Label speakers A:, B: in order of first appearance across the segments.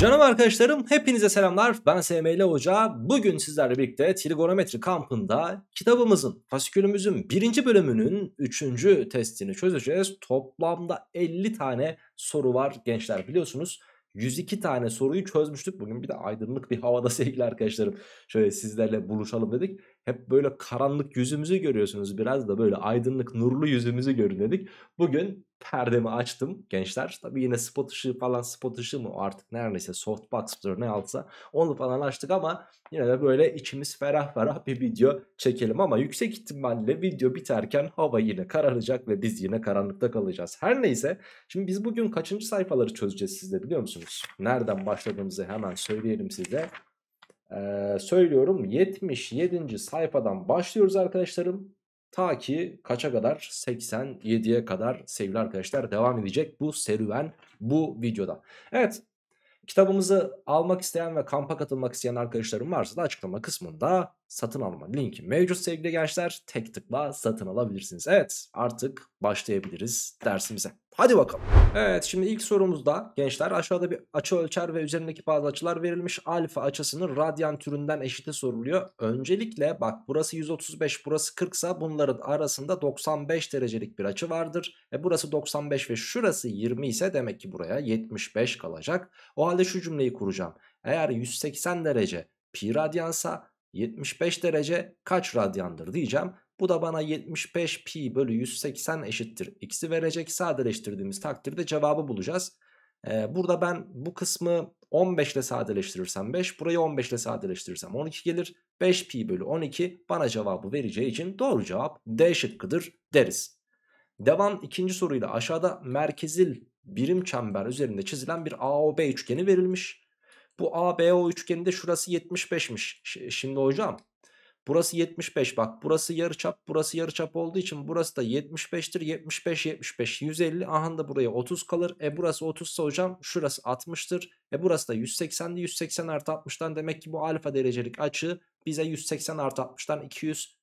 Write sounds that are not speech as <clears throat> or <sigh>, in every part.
A: Canım arkadaşlarım hepinize selamlar ben SML Hoca. Bugün sizlerle birlikte trigonometri kampında kitabımızın fasikülümüzün birinci bölümünün üçüncü testini çözeceğiz. Toplamda 50 tane soru var gençler biliyorsunuz. 102 tane soruyu çözmüştük. Bugün bir de aydınlık bir havada <laughs> sevgili arkadaşlarım. Şöyle sizlerle buluşalım dedik. Hep böyle karanlık yüzümüzü görüyorsunuz. Biraz da böyle aydınlık, nurlu yüzümüzü görün dedik. Bugün perdemi açtım gençler. Tabii yine spot ışığı falan spot ışığı mı artık neredeyse softbox'tır ne altsa onu falan açtık ama yine de böyle içimiz ferah ferah bir video çekelim ama yüksek ihtimalle video biterken hava yine kararacak ve biz yine karanlıkta kalacağız. Her neyse şimdi biz bugün kaçıncı sayfaları çözeceğiz sizde biliyor musunuz? Nereden başladığımızı hemen söyleyelim size. Ee, söylüyorum 77. sayfadan başlıyoruz arkadaşlarım. Ta ki kaça kadar? 87'ye kadar sevgili arkadaşlar devam edecek bu serüven bu videoda. Evet kitabımızı almak isteyen ve kampa katılmak isteyen arkadaşlarım varsa da açıklama kısmında satın alma linki mevcut sevgili gençler. Tek tıkla satın alabilirsiniz. Evet artık başlayabiliriz dersimize. Hadi bakalım. Evet şimdi ilk sorumuzda gençler aşağıda bir açı ölçer ve üzerindeki bazı açılar verilmiş. Alfa açısının radyan türünden eşiti soruluyor. Öncelikle bak burası 135 burası 40 ise bunların arasında 95 derecelik bir açı vardır. E burası 95 ve şurası 20 ise demek ki buraya 75 kalacak. O halde şu cümleyi kuracağım. Eğer 180 derece pi radyansa 75 derece kaç radyandır diyeceğim. Bu da bana 75 pi bölü 180 eşittir. X'i verecek sadeleştirdiğimiz takdirde cevabı bulacağız. Ee, burada ben bu kısmı 15 ile sadeleştirirsem 5 burayı 15 ile sadeleştirirsem 12 gelir. 5 pi bölü 12 bana cevabı vereceği için doğru cevap D şıkkıdır deriz. Devam ikinci soruyla aşağıda merkezil birim çember üzerinde çizilen bir AOB üçgeni verilmiş. Bu ABO üçgeninde şurası 75'miş. Şimdi hocam burası 75 bak burası yarıçap burası yarıçap olduğu için burası da 75'tir. 75 75 150 aha da buraya 30 kalır. E burası 30 hocam şurası 60'tır. E burası da 180'di 180 artı 60'tan demek ki bu alfa derecelik açı bize 180 artı 60'tan 240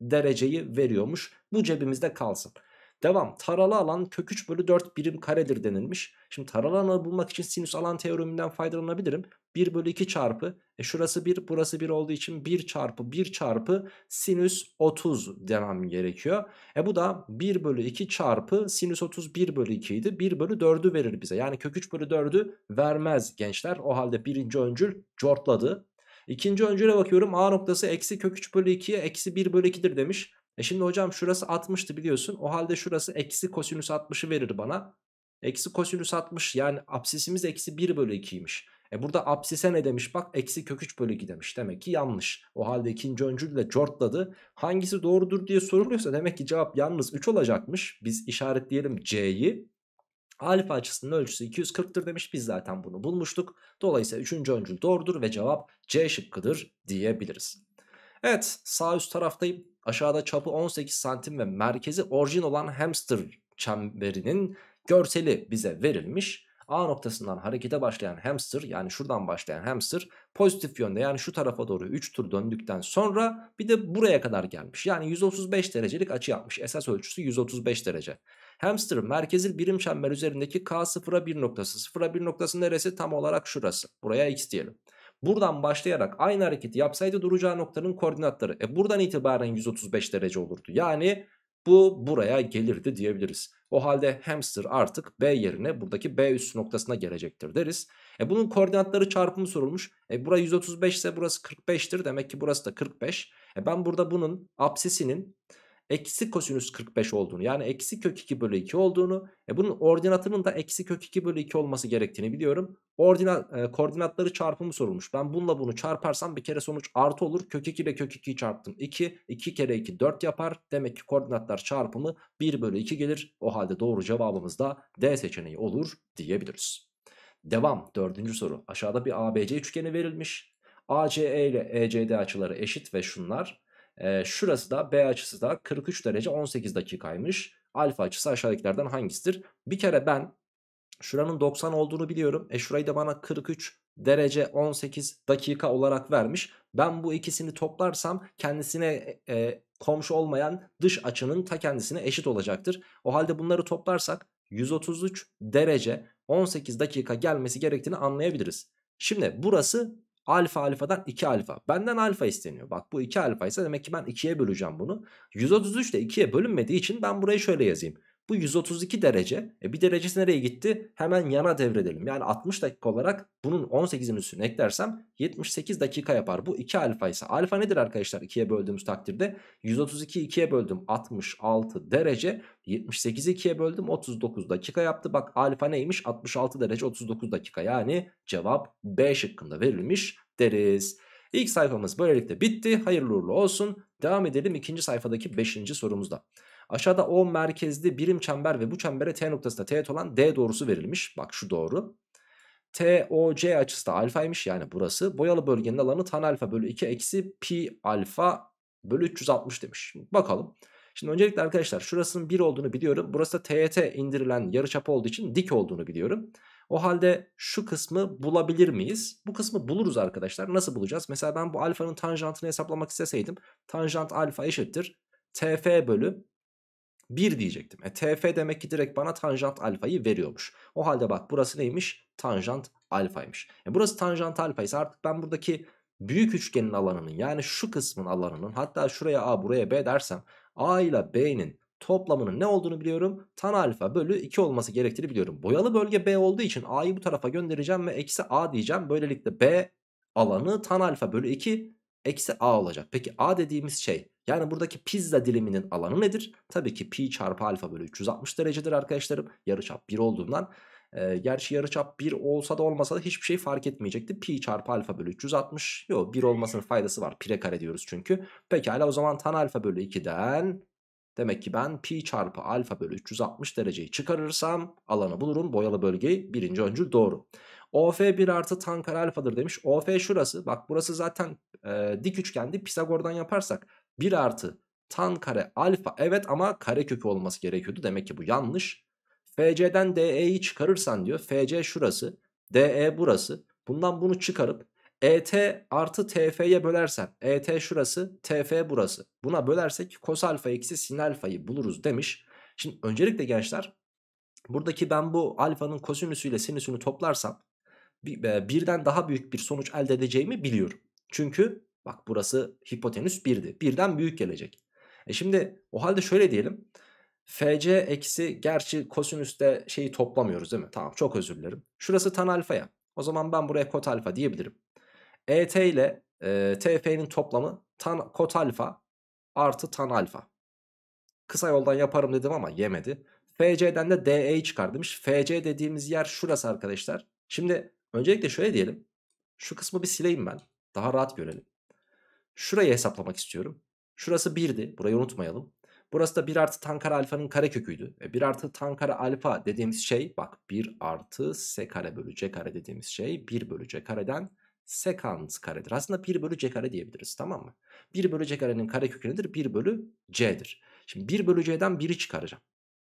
A: dereceyi veriyormuş. Bu cebimizde kalsın. Devam taralı alan kök 3 bölü 4 birim karedir denilmiş. Şimdi taralı alanı bulmak için sinüs alan teoreminden faydalanabilirim. 1 bölü 2 çarpı e şurası 1 burası 1 olduğu için 1 çarpı 1 çarpı sinüs 30 denem gerekiyor. E bu da 1 bölü 2 çarpı sinüs 30 1 bölü 2 idi 1 bölü 4'ü verir bize. Yani kök 3 bölü 4'ü vermez gençler. O halde birinci öncül cortladı. İkinci öncüle bakıyorum a noktası eksi kök 3 bölü 2'ye eksi 1 bölü 2'dir demiş. E şimdi hocam şurası 60'tı biliyorsun. O halde şurası eksi kosinüs 60'ı verir bana. Eksi kosinüs 60 yani absisimiz eksi 1 bölü 2'ymiş. E burada absise ne demiş bak eksi kök 3 bölü 2 demiş. Demek ki yanlış. O halde ikinci öncül de cortladı. Hangisi doğrudur diye soruluyorsa demek ki cevap yalnız 3 olacakmış. Biz işaretleyelim C'yi. Alfa açısının ölçüsü 240'tır demiş. Biz zaten bunu bulmuştuk. Dolayısıyla üçüncü öncül doğrudur ve cevap C şıkkıdır diyebiliriz. Evet sağ üst taraftayım. Aşağıda çapı 18 santim ve merkezi orijin olan hamster çemberinin görseli bize verilmiş. A noktasından harekete başlayan hamster yani şuradan başlayan hamster pozitif yönde yani şu tarafa doğru 3 tur döndükten sonra bir de buraya kadar gelmiş. Yani 135 derecelik açı yapmış. Esas ölçüsü 135 derece. Hamster merkezil birim çember üzerindeki K0'a 1 noktası. 0'a 1 noktası neresi? Tam olarak şurası. Buraya X diyelim. Buradan başlayarak aynı hareketi yapsaydı duracağı noktanın koordinatları. E buradan itibaren 135 derece olurdu. Yani bu buraya gelirdi diyebiliriz. O halde hamster artık B yerine buradaki B üst noktasına gelecektir deriz. E bunun koordinatları çarpımı sorulmuş. E burası 135 ise burası 45'tir. Demek ki burası da 45. E ben burada bunun apsisinin eksi kosinüs 45 olduğunu yani eksi kök 2 bölü 2 olduğunu e bunun ordinatının da eksi kök 2 bölü 2 olması gerektiğini biliyorum. Ordina, e, koordinatları çarpımı sorulmuş. Ben bununla bunu çarparsam bir kere sonuç artı olur. Kök 2 ile kök 2'yi çarptım 2. 2 kere 2 4 yapar. Demek ki koordinatlar çarpımı 1 bölü 2 gelir. O halde doğru cevabımız da D seçeneği olur diyebiliriz. Devam dördüncü soru. Aşağıda bir ABC üçgeni verilmiş. ACE ile ECD açıları eşit ve şunlar e, şurası da B açısı da 43 derece 18 dakikaymış. Alfa açısı aşağıdakilerden hangisidir? Bir kere ben şuranın 90 olduğunu biliyorum. E şurayı da bana 43 derece 18 dakika olarak vermiş. Ben bu ikisini toplarsam kendisine e, e, komşu olmayan dış açının ta kendisine eşit olacaktır. O halde bunları toplarsak 133 derece 18 dakika gelmesi gerektiğini anlayabiliriz. Şimdi burası Alfa alfadan 2 alfa. Benden alfa isteniyor. Bak bu 2 alfa ise demek ki ben 2'ye böleceğim bunu. 133 de 2'ye bölünmediği için ben burayı şöyle yazayım. Bu 132 derece. E bir derecesi nereye gitti? Hemen yana devredelim. Yani 60 dakika olarak bunun 18'in üstüne eklersem 78 dakika yapar. Bu 2 alfa ise. Alfa nedir arkadaşlar 2'ye böldüğümüz takdirde? 132 2'ye böldüm 66 derece. 78'i 2'ye böldüm 39 dakika yaptı. Bak alfa neymiş? 66 derece 39 dakika. Yani cevap B şıkkında verilmiş deriz. İlk sayfamız böylelikle bitti. Hayırlı uğurlu olsun. Devam edelim ikinci sayfadaki beşinci sorumuzda. Aşağıda O merkezli birim çember ve bu çembere T noktasında teğet olan D doğrusu verilmiş. Bak şu doğru. TOC açısı da alfaymış yani burası. Boyalı bölgenin alanı tan alfa bölü 2 eksi pi alfa bölü 360 demiş. Bakalım. Şimdi öncelikle arkadaşlar şurasının 1 olduğunu biliyorum. Burası da TYT indirilen yarıçapı olduğu için dik olduğunu biliyorum. O halde şu kısmı bulabilir miyiz? Bu kısmı buluruz arkadaşlar. Nasıl bulacağız? Mesela ben bu alfanın tanjantını hesaplamak isteseydim. Tanjant alfa eşittir. TF bölü 1 diyecektim. E tf demek ki direkt bana tanjant alfayı veriyormuş. O halde bak burası neymiş? Tanjant alfaymış. E burası tanjant alfaysa artık ben buradaki büyük üçgenin alanının yani şu kısmın alanının hatta şuraya a buraya b dersem a ile b'nin toplamının ne olduğunu biliyorum. Tan alfa bölü 2 olması gerektiğini biliyorum. Boyalı bölge B olduğu için A'yı bu tarafa göndereceğim ve eksi A diyeceğim. Böylelikle B alanı tan alfa bölü 2 eksi a olacak. Peki a dediğimiz şey yani buradaki pizza diliminin alanı nedir? Tabii ki pi çarpı alfa bölü 360 derecedir arkadaşlarım. Yarıçap 1 olduğundan e, gerçi yarıçap 1 olsa da olmasa da hiçbir şey fark etmeyecekti. Pi çarpı alfa bölü 360. Yok 1 olmasının faydası var. Pire kare diyoruz çünkü. Pekala o zaman tan alfa bölü 2'den demek ki ben pi çarpı alfa bölü 360 dereceyi çıkarırsam alanı bulurum. Boyalı bölgeyi birinci öncül doğru. OF 1 artı tan kare alfadır demiş. OF şurası. Bak burası zaten e, dik üçgende Pisagor'dan yaparsak 1 artı tan kare alfa evet ama kare köpü olması gerekiyordu. Demek ki bu yanlış. FC'den DE'yi çıkarırsan diyor FC şurası DE burası. Bundan bunu çıkarıp ET artı TF'ye bölersen ET şurası TF burası. Buna bölersek kos alfa eksi sin alfayı buluruz demiş. Şimdi öncelikle gençler buradaki ben bu alfanın kosinüsüyle sinüsünü toplarsam birden daha büyük bir sonuç elde edeceğimi biliyorum. Çünkü bak burası hipotenüs 1'di. 1'den büyük gelecek. E şimdi o halde şöyle diyelim. FC eksi gerçi kosinüste şeyi toplamıyoruz değil mi? Tamam çok özür dilerim. Şurası tan alfa ya. O zaman ben buraya kot alfa diyebilirim. ET ile e, TF'nin toplamı tan kot alfa artı tan alfa. Kısa yoldan yaparım dedim ama yemedi. FC'den de DE'yi çıkar demiş. FC dediğimiz yer şurası arkadaşlar. Şimdi öncelikle şöyle diyelim. Şu kısmı bir sileyim ben. Daha rahat görelim. Şurayı hesaplamak istiyorum. Şurası 1'di. Burayı unutmayalım. Burası da 1 artı tan kare alfanın kare köküydü. E 1 artı tan kare alfa dediğimiz şey bak 1 artı s kare bölü c kare dediğimiz şey 1 bölü c kareden sekant karedir. Aslında 1 bölü c kare diyebiliriz tamam mı? 1 bölü c karenin kare kökü nedir? 1 bölü c'dir. Şimdi 1 bölü c'den 1'i çıkaracağım.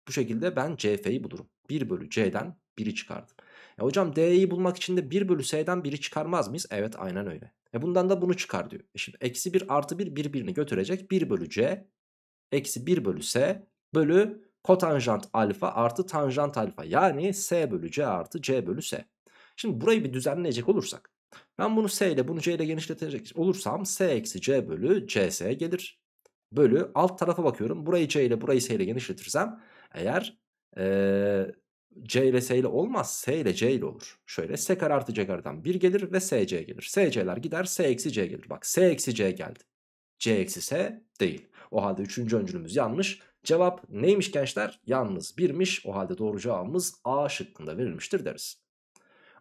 A: Bu şekilde ben cf'yi bulurum. 1 bölü c'den 1'i çıkardım. E hocam D'yi bulmak için de 1 bölü S'den 1'i çıkarmaz mıyız? Evet aynen öyle. E bundan da bunu çıkar diyor. E şimdi eksi 1 artı 1 birbirini götürecek. 1 bölü C eksi 1 bölü S bölü kotanjant alfa artı tanjant alfa. Yani S bölü C artı C bölü S. Şimdi burayı bir düzenleyecek olursak. Ben bunu S ile bunu C ile genişletecek olursam S eksi C bölü CS gelir. Bölü alt tarafa bakıyorum. Burayı C ile burayı S ile genişletirsem eğer ee, C ile S ile olmaz. S ile C ile olur. Şöyle S kare artı C kareden 1 gelir ve S C gelir. S C'ler gider S eksi C gelir. Bak S eksi C geldi. C eksi S değil. O halde üçüncü öncülümüz yanlış. Cevap neymiş gençler? Yalnız birmiş. O halde doğru cevabımız A şıkkında verilmiştir deriz.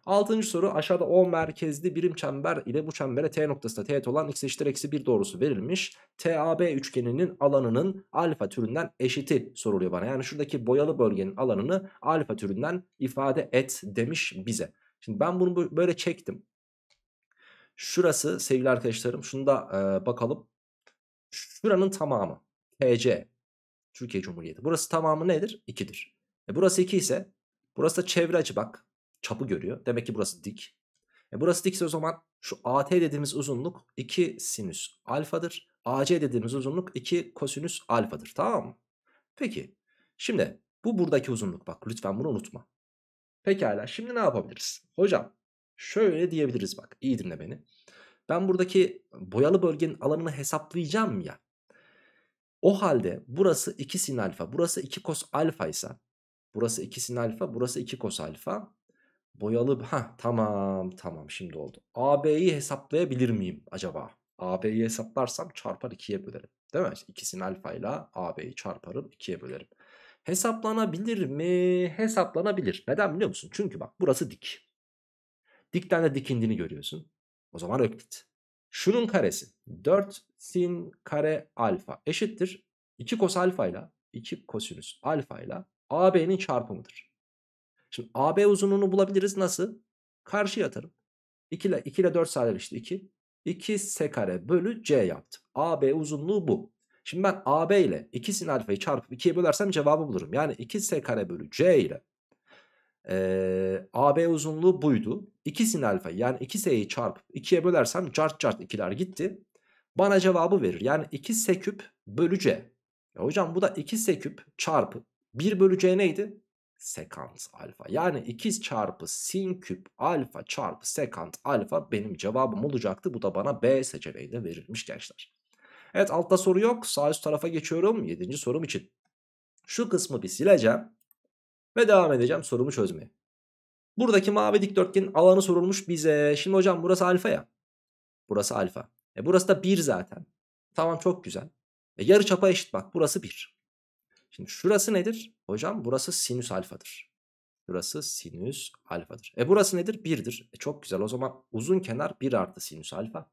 A: Altıncı soru aşağıda O merkezli birim çember ile bu çembere T noktasında teğet olan x eşittir eksi 1 doğrusu verilmiş. TAB üçgeninin alanının alfa türünden eşiti soruluyor bana. Yani şuradaki boyalı bölgenin alanını alfa türünden ifade et demiş bize. Şimdi ben bunu böyle çektim. Şurası sevgili arkadaşlarım şunu da e, bakalım. Şuranın tamamı TC Türkiye Cumhuriyeti. Burası tamamı nedir? 2'dir. E burası 2 ise burası da çevre açı bak çapı görüyor. Demek ki burası dik. E burası dikse o zaman şu AT dediğimiz uzunluk 2 sinüs alfadır. AC dediğimiz uzunluk 2 kosinüs alfadır. Tamam mı? Peki. Şimdi bu buradaki uzunluk bak lütfen bunu unutma. Pekala şimdi ne yapabiliriz? Hocam şöyle diyebiliriz bak iyi dinle beni. Ben buradaki boyalı bölgenin alanını hesaplayacağım ya. O halde burası 2 sin alfa burası 2 kos alfa ise burası 2 sin alfa burası 2 kos alfa Boyalı ha tamam tamam şimdi oldu. AB'yi hesaplayabilir miyim acaba? AB'yi hesaplarsam çarpar 2'ye bölerim. Değil mi? İkisini alfa ile AB'yi çarparım 2'ye bölerim. Hesaplanabilir mi? Hesaplanabilir. Neden biliyor musun? Çünkü bak burası dik. Dikten de dikindiğini görüyorsun. O zaman öklit. Şunun karesi 4 sin kare alfa eşittir 2 kos alfa ile 2 kosinüs alfa ile AB'nin çarpımıdır. Şimdi AB uzunluğunu bulabiliriz nasıl? Karşıya atarım. 2 ile, 2 ile 4 sadeleşti 2. 2 S kare bölü C yaptım. AB uzunluğu bu. Şimdi ben AB ile 2 sin alfayı çarpıp 2'ye bölersem cevabı bulurum. Yani 2S kare bölü C ile e, AB uzunluğu buydu. 2 sin alfa yani 2S'yi çarpıp 2'ye bölersem cart cart ikiler gitti. Bana cevabı verir. Yani 2S küp bölü C. Ya hocam bu da 2S küp çarpı 1 bölü C neydi? sekant alfa. Yani ikiz çarpı sin küp alfa çarpı sekant alfa benim cevabım olacaktı. Bu da bana B seçeneğinde verilmiş gençler. Evet altta soru yok. Sağ üst tarafa geçiyorum. Yedinci sorum için. Şu kısmı bir sileceğim. Ve devam edeceğim sorumu çözmeye. Buradaki mavi dikdörtgenin alanı sorulmuş bize. Şimdi hocam burası alfa ya. Burası alfa. E burası da 1 zaten. Tamam çok güzel. E yarı çapa eşit bak burası 1. Şimdi şurası nedir? Hocam burası sinüs alfadır. Burası sinüs alfadır. E burası nedir? 1'dir. E çok güzel o zaman uzun kenar 1 artı sinüs alfa.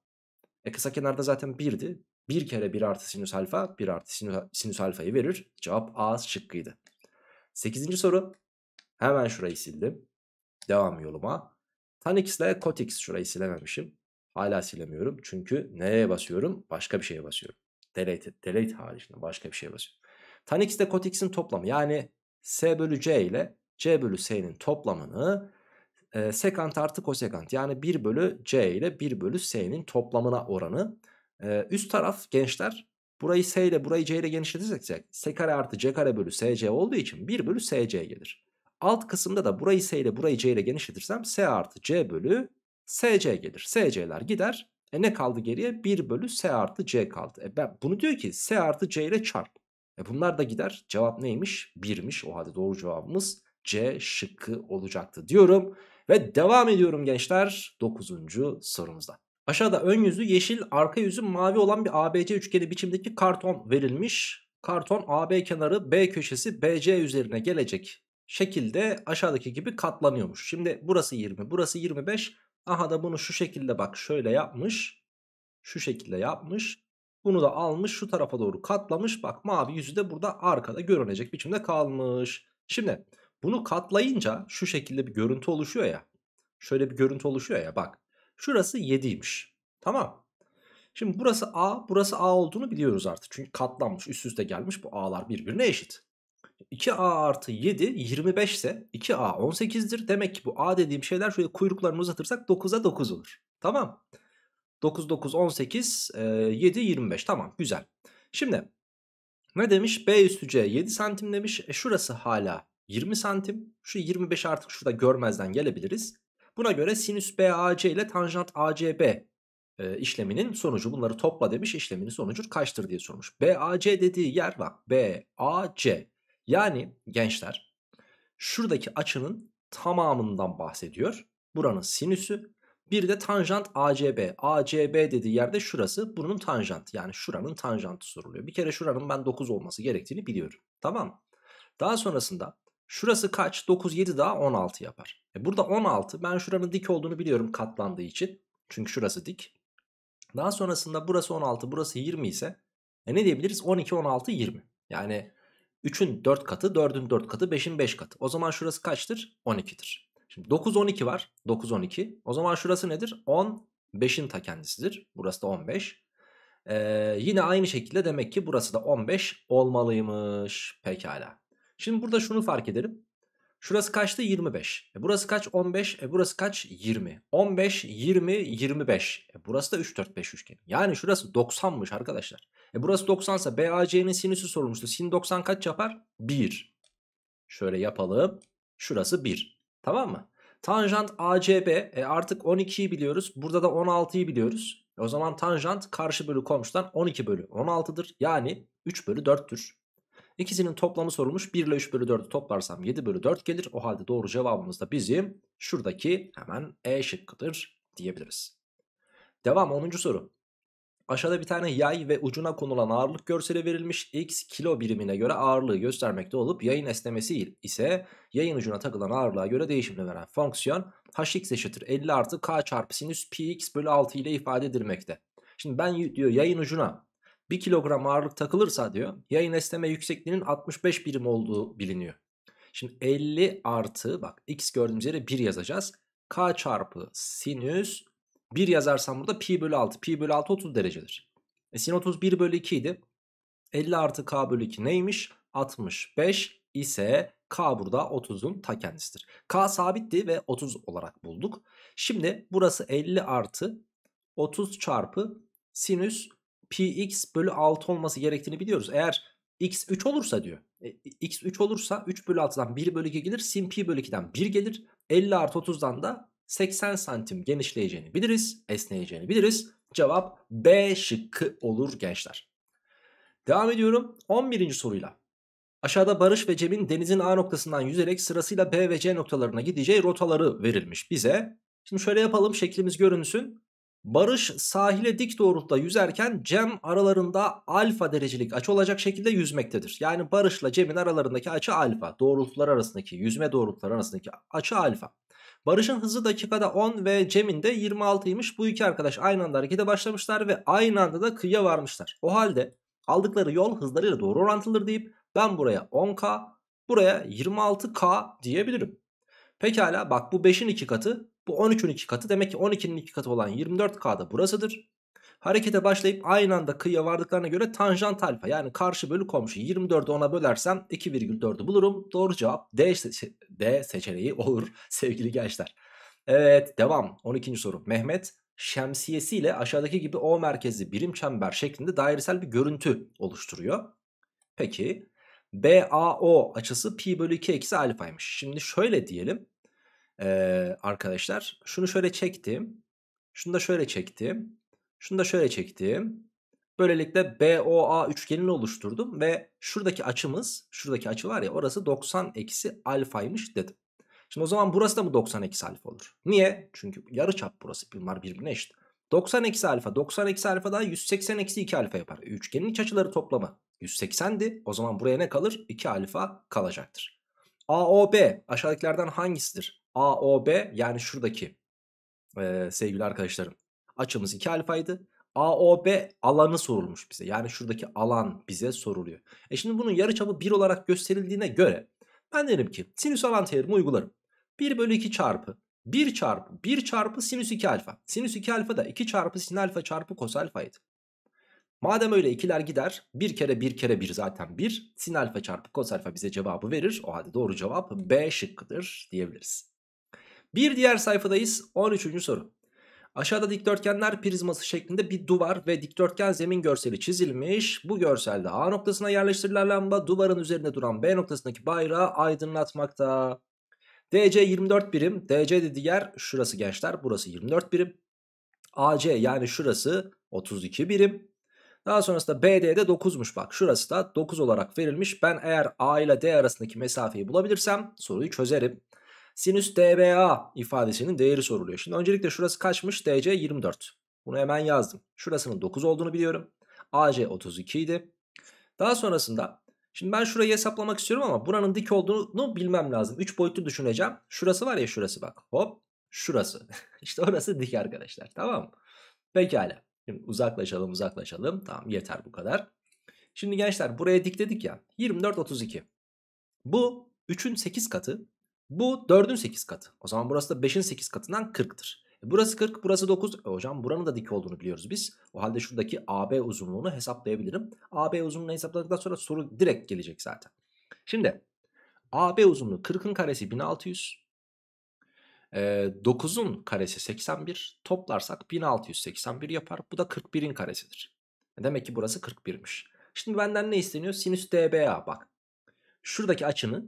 A: E kısa kenarda zaten 1'di. 1 kere 1 artı sinüs alfa 1 artı sinüs, sinüs alfayı verir. Cevap A şıkkıydı. 8. soru. Hemen şurayı sildim. Devam yoluma. Tan x ile cot x şurayı silememişim. Hala silemiyorum. Çünkü neye basıyorum? Başka bir şeye basıyorum. Delete, delete haricinde başka bir şeye basıyorum. Tan x ile kot x'in toplamı yani s bölü c ile c bölü s'nin toplamını e, sekant artı kosekant yani 1 bölü c ile 1 bölü s'nin toplamına oranı. E, üst taraf gençler burayı s ile burayı c ile genişletirsek s kare artı c kare bölü sc olduğu için 1 bölü sc gelir. Alt kısımda da burayı s ile burayı c ile genişletirsem s artı c bölü sc gelir. sc'ler gider. E ne kaldı geriye? 1 bölü s artı c kaldı. E ben, bunu diyor ki s artı c ile çarp. E bunlar da gider. Cevap neymiş? 1'miş. O halde doğru cevabımız C şıkkı olacaktı diyorum. Ve devam ediyorum gençler 9. sorumuzda. Aşağıda ön yüzü yeşil, arka yüzü mavi olan bir ABC üçgeni biçimdeki karton verilmiş. Karton AB kenarı B köşesi BC üzerine gelecek şekilde aşağıdaki gibi katlanıyormuş. Şimdi burası 20, burası 25. Aha da bunu şu şekilde bak şöyle yapmış. Şu şekilde yapmış. Bunu da almış şu tarafa doğru katlamış. Bak mavi yüzü de burada arkada görünecek biçimde kalmış. Şimdi bunu katlayınca şu şekilde bir görüntü oluşuyor ya. Şöyle bir görüntü oluşuyor ya bak. Şurası 7'ymiş. Tamam. Şimdi burası A, burası A olduğunu biliyoruz artık. Çünkü katlanmış, üst üste gelmiş. Bu A'lar birbirine eşit. 2A artı 7, 25 ise 2A 18'dir. Demek ki bu A dediğim şeyler şöyle kuyruklarını uzatırsak 9'a 9 olur. Tamam. 9, 9, 18, 7, 25. Tamam güzel. Şimdi ne demiş? B üstü C 7 santim demiş. E şurası hala 20 santim. Şu 25 artık şurada görmezden gelebiliriz. Buna göre sinüs BAC ile tanjant ACB işleminin sonucu bunları topla demiş. işleminin sonucu kaçtır diye sormuş. BAC dediği yer bak. BAC. Yani gençler şuradaki açının tamamından bahsediyor. Buranın sinüsü bir de tanjant ACB. ACB dediği yerde şurası bunun tanjant. Yani şuranın tanjantı soruluyor. Bir kere şuranın ben 9 olması gerektiğini biliyorum. Tamam Daha sonrasında şurası kaç? 9, 7 daha 16 yapar. E burada 16 ben şuranın dik olduğunu biliyorum katlandığı için. Çünkü şurası dik. Daha sonrasında burası 16 burası 20 ise e ne diyebiliriz? 12, 16, 20. Yani 3'ün 4 katı, 4'ün 4 katı, 5'in 5 katı. O zaman şurası kaçtır? 12'dir. Şimdi 9 12 var. 9 12. O zaman şurası nedir? 15'in ta kendisidir. Burası da 15. Ee, yine aynı şekilde demek ki burası da 15 olmalıymış. Pekala. Şimdi burada şunu fark edelim. Şurası kaçtı? 25. E burası kaç? 15. E burası kaç? 20. 15, 20, 25. E burası da 3, 4, 5 üçgen. Yani şurası 90'mış arkadaşlar. E burası 90 ise BAC'nin sinüsü sorulmuştu. Sin 90 kaç yapar? 1. Şöyle yapalım. Şurası 1. Tamam mı? Tanjant ACB e artık 12'yi biliyoruz. Burada da 16'yı biliyoruz. O zaman tanjant karşı bölü komşudan 12 bölü 16'dır. Yani 3 bölü 4'tür. İkisinin toplamı sorulmuş. 1 ile 3 bölü 4'ü toplarsam 7 bölü 4 gelir. O halde doğru cevabımız da bizim şuradaki hemen E şıkkıdır diyebiliriz. Devam 10. soru. Aşağıda bir tane yay ve ucuna konulan ağırlık görseli verilmiş. X kilo birimine göre ağırlığı göstermekte olup yayın esnemesi ise yayın ucuna takılan ağırlığa göre değişimini veren fonksiyon hx eşittir 50 artı k çarpı sinüs px bölü 6 ile ifade edilmekte. Şimdi ben diyor yayın ucuna 1 kilogram ağırlık takılırsa diyor yayın esneme yüksekliğinin 65 birim olduğu biliniyor. Şimdi 50 artı bak x gördüğümüz yere 1 yazacağız. k çarpı sinüs 1 yazarsam burada pi bölü 6. Pi bölü 6 30 derecedir. E sin 30 1 bölü 2 idi. 50 artı k bölü 2 neymiş? 65 ise k burada 30'un ta kendisidir. K sabitti ve 30 olarak bulduk. Şimdi burası 50 artı 30 çarpı sinüs px bölü 6 olması gerektiğini biliyoruz. Eğer x 3 olursa diyor. E, x 3 olursa 3 bölü 6'dan 1 bölü 2 gelir. Sin pi bölü 2'den 1 gelir. 50 artı 30'dan da 80 santim genişleyeceğini biliriz, esneyeceğini biliriz. Cevap B şıkkı olur gençler. Devam ediyorum 11. soruyla. Aşağıda Barış ve Cem'in denizin A noktasından yüzerek sırasıyla B ve C noktalarına gideceği rotaları verilmiş bize. Şimdi şöyle yapalım şeklimiz görünsün. Barış sahile dik doğrultuda yüzerken Cem aralarında alfa derecelik açı olacak şekilde yüzmektedir. Yani Barış'la Cem'in aralarındaki açı alfa. Doğrultular arasındaki, yüzme doğrultuları arasındaki açı alfa. Barış'ın hızı dakikada 10 ve Cem'in de 26'ymış. Bu iki arkadaş aynı anda harekete başlamışlar ve aynı anda da kıyıya varmışlar. O halde aldıkları yol hızlarıyla doğru orantılıdır deyip ben buraya 10K, buraya 26K diyebilirim. Pekala bak bu 5'in 2 katı, bu 13'ün 2 katı. Demek ki 12'nin 2 katı olan 24K da burasıdır. Harekete başlayıp aynı anda kıyıya vardıklarına göre tanjant alfa yani karşı bölü komşu 24'ü ona bölersem 2,4'ü bulurum. Doğru cevap D, seçe D seçeneği olur <laughs> sevgili gençler. Evet devam 12. soru Mehmet şemsiyesiyle aşağıdaki gibi O merkezli birim çember şeklinde dairesel bir görüntü oluşturuyor. Peki BAO açısı pi bölü 2 eksi alfaymış. Şimdi şöyle diyelim ee, arkadaşlar şunu şöyle çektim. Şunu da şöyle çektim. Şunu da şöyle çektim. Böylelikle BOA üçgenini oluşturdum ve şuradaki açımız, şuradaki açı var ya orası 90 eksi alfaymış dedim. Şimdi o zaman burası da mı 90 eksi alfa olur? Niye? Çünkü yarı çap burası bunlar birbirine eşit. 90 eksi alfa 90 eksi alfadan 180 eksi 2 alfa yapar. E, üçgenin iç açıları toplamı 180'di. O zaman buraya ne kalır? 2 alfa kalacaktır. AOB aşağıdakilerden hangisidir? AOB yani şuradaki e, sevgili arkadaşlarım Açımız 2 alfaydı. AOB alanı sorulmuş bize. Yani şuradaki alan bize soruluyor. E şimdi bunun yarıçapı 1 olarak gösterildiğine göre ben derim ki sinüs alan teorimi uygularım. 1 bölü 2 çarpı 1 çarpı 1 çarpı sinüs 2 alfa. Sinüs 2 alfa da 2 çarpı sin alfa çarpı kos alfaydı. Madem öyle ikiler gider 1 kere 1 kere 1 zaten 1. Sin alfa çarpı kos alfa bize cevabı verir. O halde doğru cevap B şıkkıdır diyebiliriz. Bir diğer sayfadayız 13. soru. Aşağıda dikdörtgenler prizması şeklinde bir duvar ve dikdörtgen zemin görseli çizilmiş. Bu görselde A noktasına yerleştirilen lamba duvarın üzerinde duran B noktasındaki bayrağı aydınlatmakta. DC 24 birim. DC dediği yer şurası gençler. Burası 24 birim. AC yani şurası 32 birim. Daha sonrasında BD'de 9'muş bak. Şurası da 9 olarak verilmiş. Ben eğer A ile D arasındaki mesafeyi bulabilirsem soruyu çözerim sinüs dBA ifadesinin değeri soruluyor. Şimdi öncelikle şurası kaçmış? DC 24. Bunu hemen yazdım. Şurasının 9 olduğunu biliyorum. AC 32 idi. Daha sonrasında şimdi ben şurayı hesaplamak istiyorum ama buranın dik olduğunu bilmem lazım. 3 boyutlu düşüneceğim. Şurası var ya şurası bak. Hop şurası. <laughs> İşte orası dik arkadaşlar tamam mı? Pekala. Şimdi uzaklaşalım uzaklaşalım. Tamam yeter bu kadar. Şimdi gençler buraya dik dedik ya. 24-32. Bu 3'ün 8 katı bu 4'ün 8 katı. O zaman burası da 5'in 8 katından 40'tır. E, burası 40, burası 9. E hocam buranın da dik olduğunu biliyoruz biz. O halde şuradaki AB uzunluğunu hesaplayabilirim. AB uzunluğunu hesapladıktan sonra soru direkt gelecek zaten. Şimdi AB uzunluğu 40'ın karesi 1600. 9'un e, karesi 81. Toplarsak 1681 yapar. Bu da 41'in karesidir. E, demek ki burası 41'miş. Şimdi benden ne isteniyor? Sinüs DBA bak. Şuradaki açını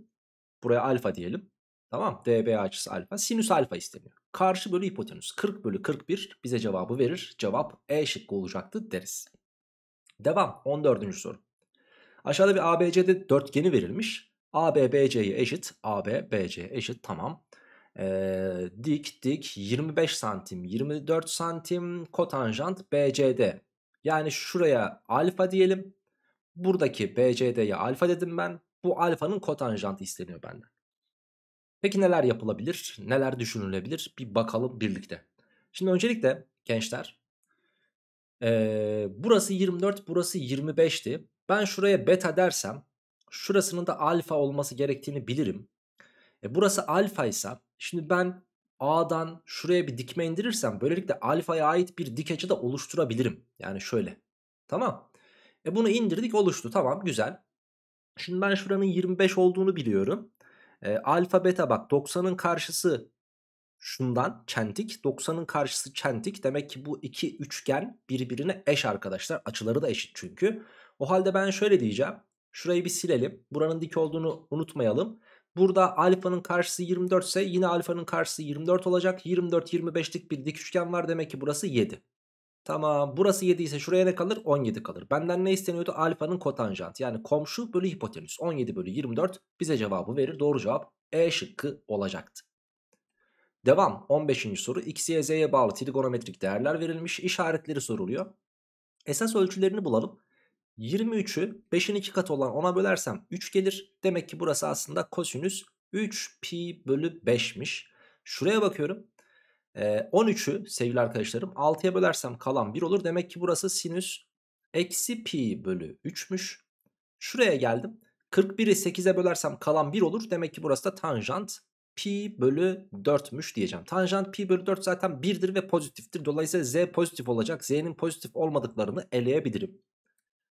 A: buraya alfa diyelim. Tamam DB açısı alfa sinüs alfa isteniyor. Karşı bölü hipotenüs 40 bölü 41 bize cevabı verir. Cevap E şıkkı olacaktı deriz. Devam 14. soru. Aşağıda bir ABC'de dörtgeni verilmiş. AB BC'ye eşit. AB BC eşit tamam. Ee, dik dik 25 santim 24 santim kotanjant BCD. Yani şuraya alfa diyelim. Buradaki BCD'ye alfa dedim ben. Bu alfanın kotanjantı isteniyor benden. Peki neler yapılabilir? Neler düşünülebilir? Bir bakalım birlikte. Şimdi öncelikle gençler ee, burası 24 burası 25'ti. Ben şuraya beta dersem şurasının da alfa olması gerektiğini bilirim. E, burası alfa ise şimdi ben A'dan şuraya bir dikme indirirsem böylelikle alfaya ait bir dik açı da oluşturabilirim. Yani şöyle. Tamam. E bunu indirdik oluştu. Tamam güzel. Şimdi ben şuranın 25 olduğunu biliyorum. E, alfa beta bak 90'ın karşısı şundan çentik. 90'ın karşısı çentik. Demek ki bu iki üçgen birbirine eş arkadaşlar. Açıları da eşit çünkü. O halde ben şöyle diyeceğim. Şurayı bir silelim. Buranın dik olduğunu unutmayalım. Burada alfanın karşısı 24 ise yine alfanın karşısı 24 olacak. 24-25'lik bir dik üçgen var. Demek ki burası 7. Tamam burası 7 ise şuraya ne kalır? 17 kalır. Benden ne isteniyordu? Alfanın kotanjantı yani komşu bölü hipotenüs. 17 bölü 24 bize cevabı verir. Doğru cevap E şıkkı olacaktı. Devam 15. soru x x'ye z'ye bağlı trigonometrik değerler verilmiş işaretleri soruluyor. Esas ölçülerini bulalım. 23'ü 5'in 2 katı olan 10'a bölersem 3 gelir. Demek ki burası aslında kosinüs 3 pi bölü 5'miş. Şuraya bakıyorum. E, 13'ü sevgili arkadaşlarım 6'ya bölersem kalan 1 olur. Demek ki burası sinüs eksi pi bölü 3'müş. Şuraya geldim. 41'i 8'e bölersem kalan 1 olur. Demek ki burası da tanjant pi bölü 4'müş diyeceğim. Tanjant pi bölü 4 zaten 1'dir ve pozitiftir. Dolayısıyla z pozitif olacak. Z'nin pozitif olmadıklarını eleyebilirim.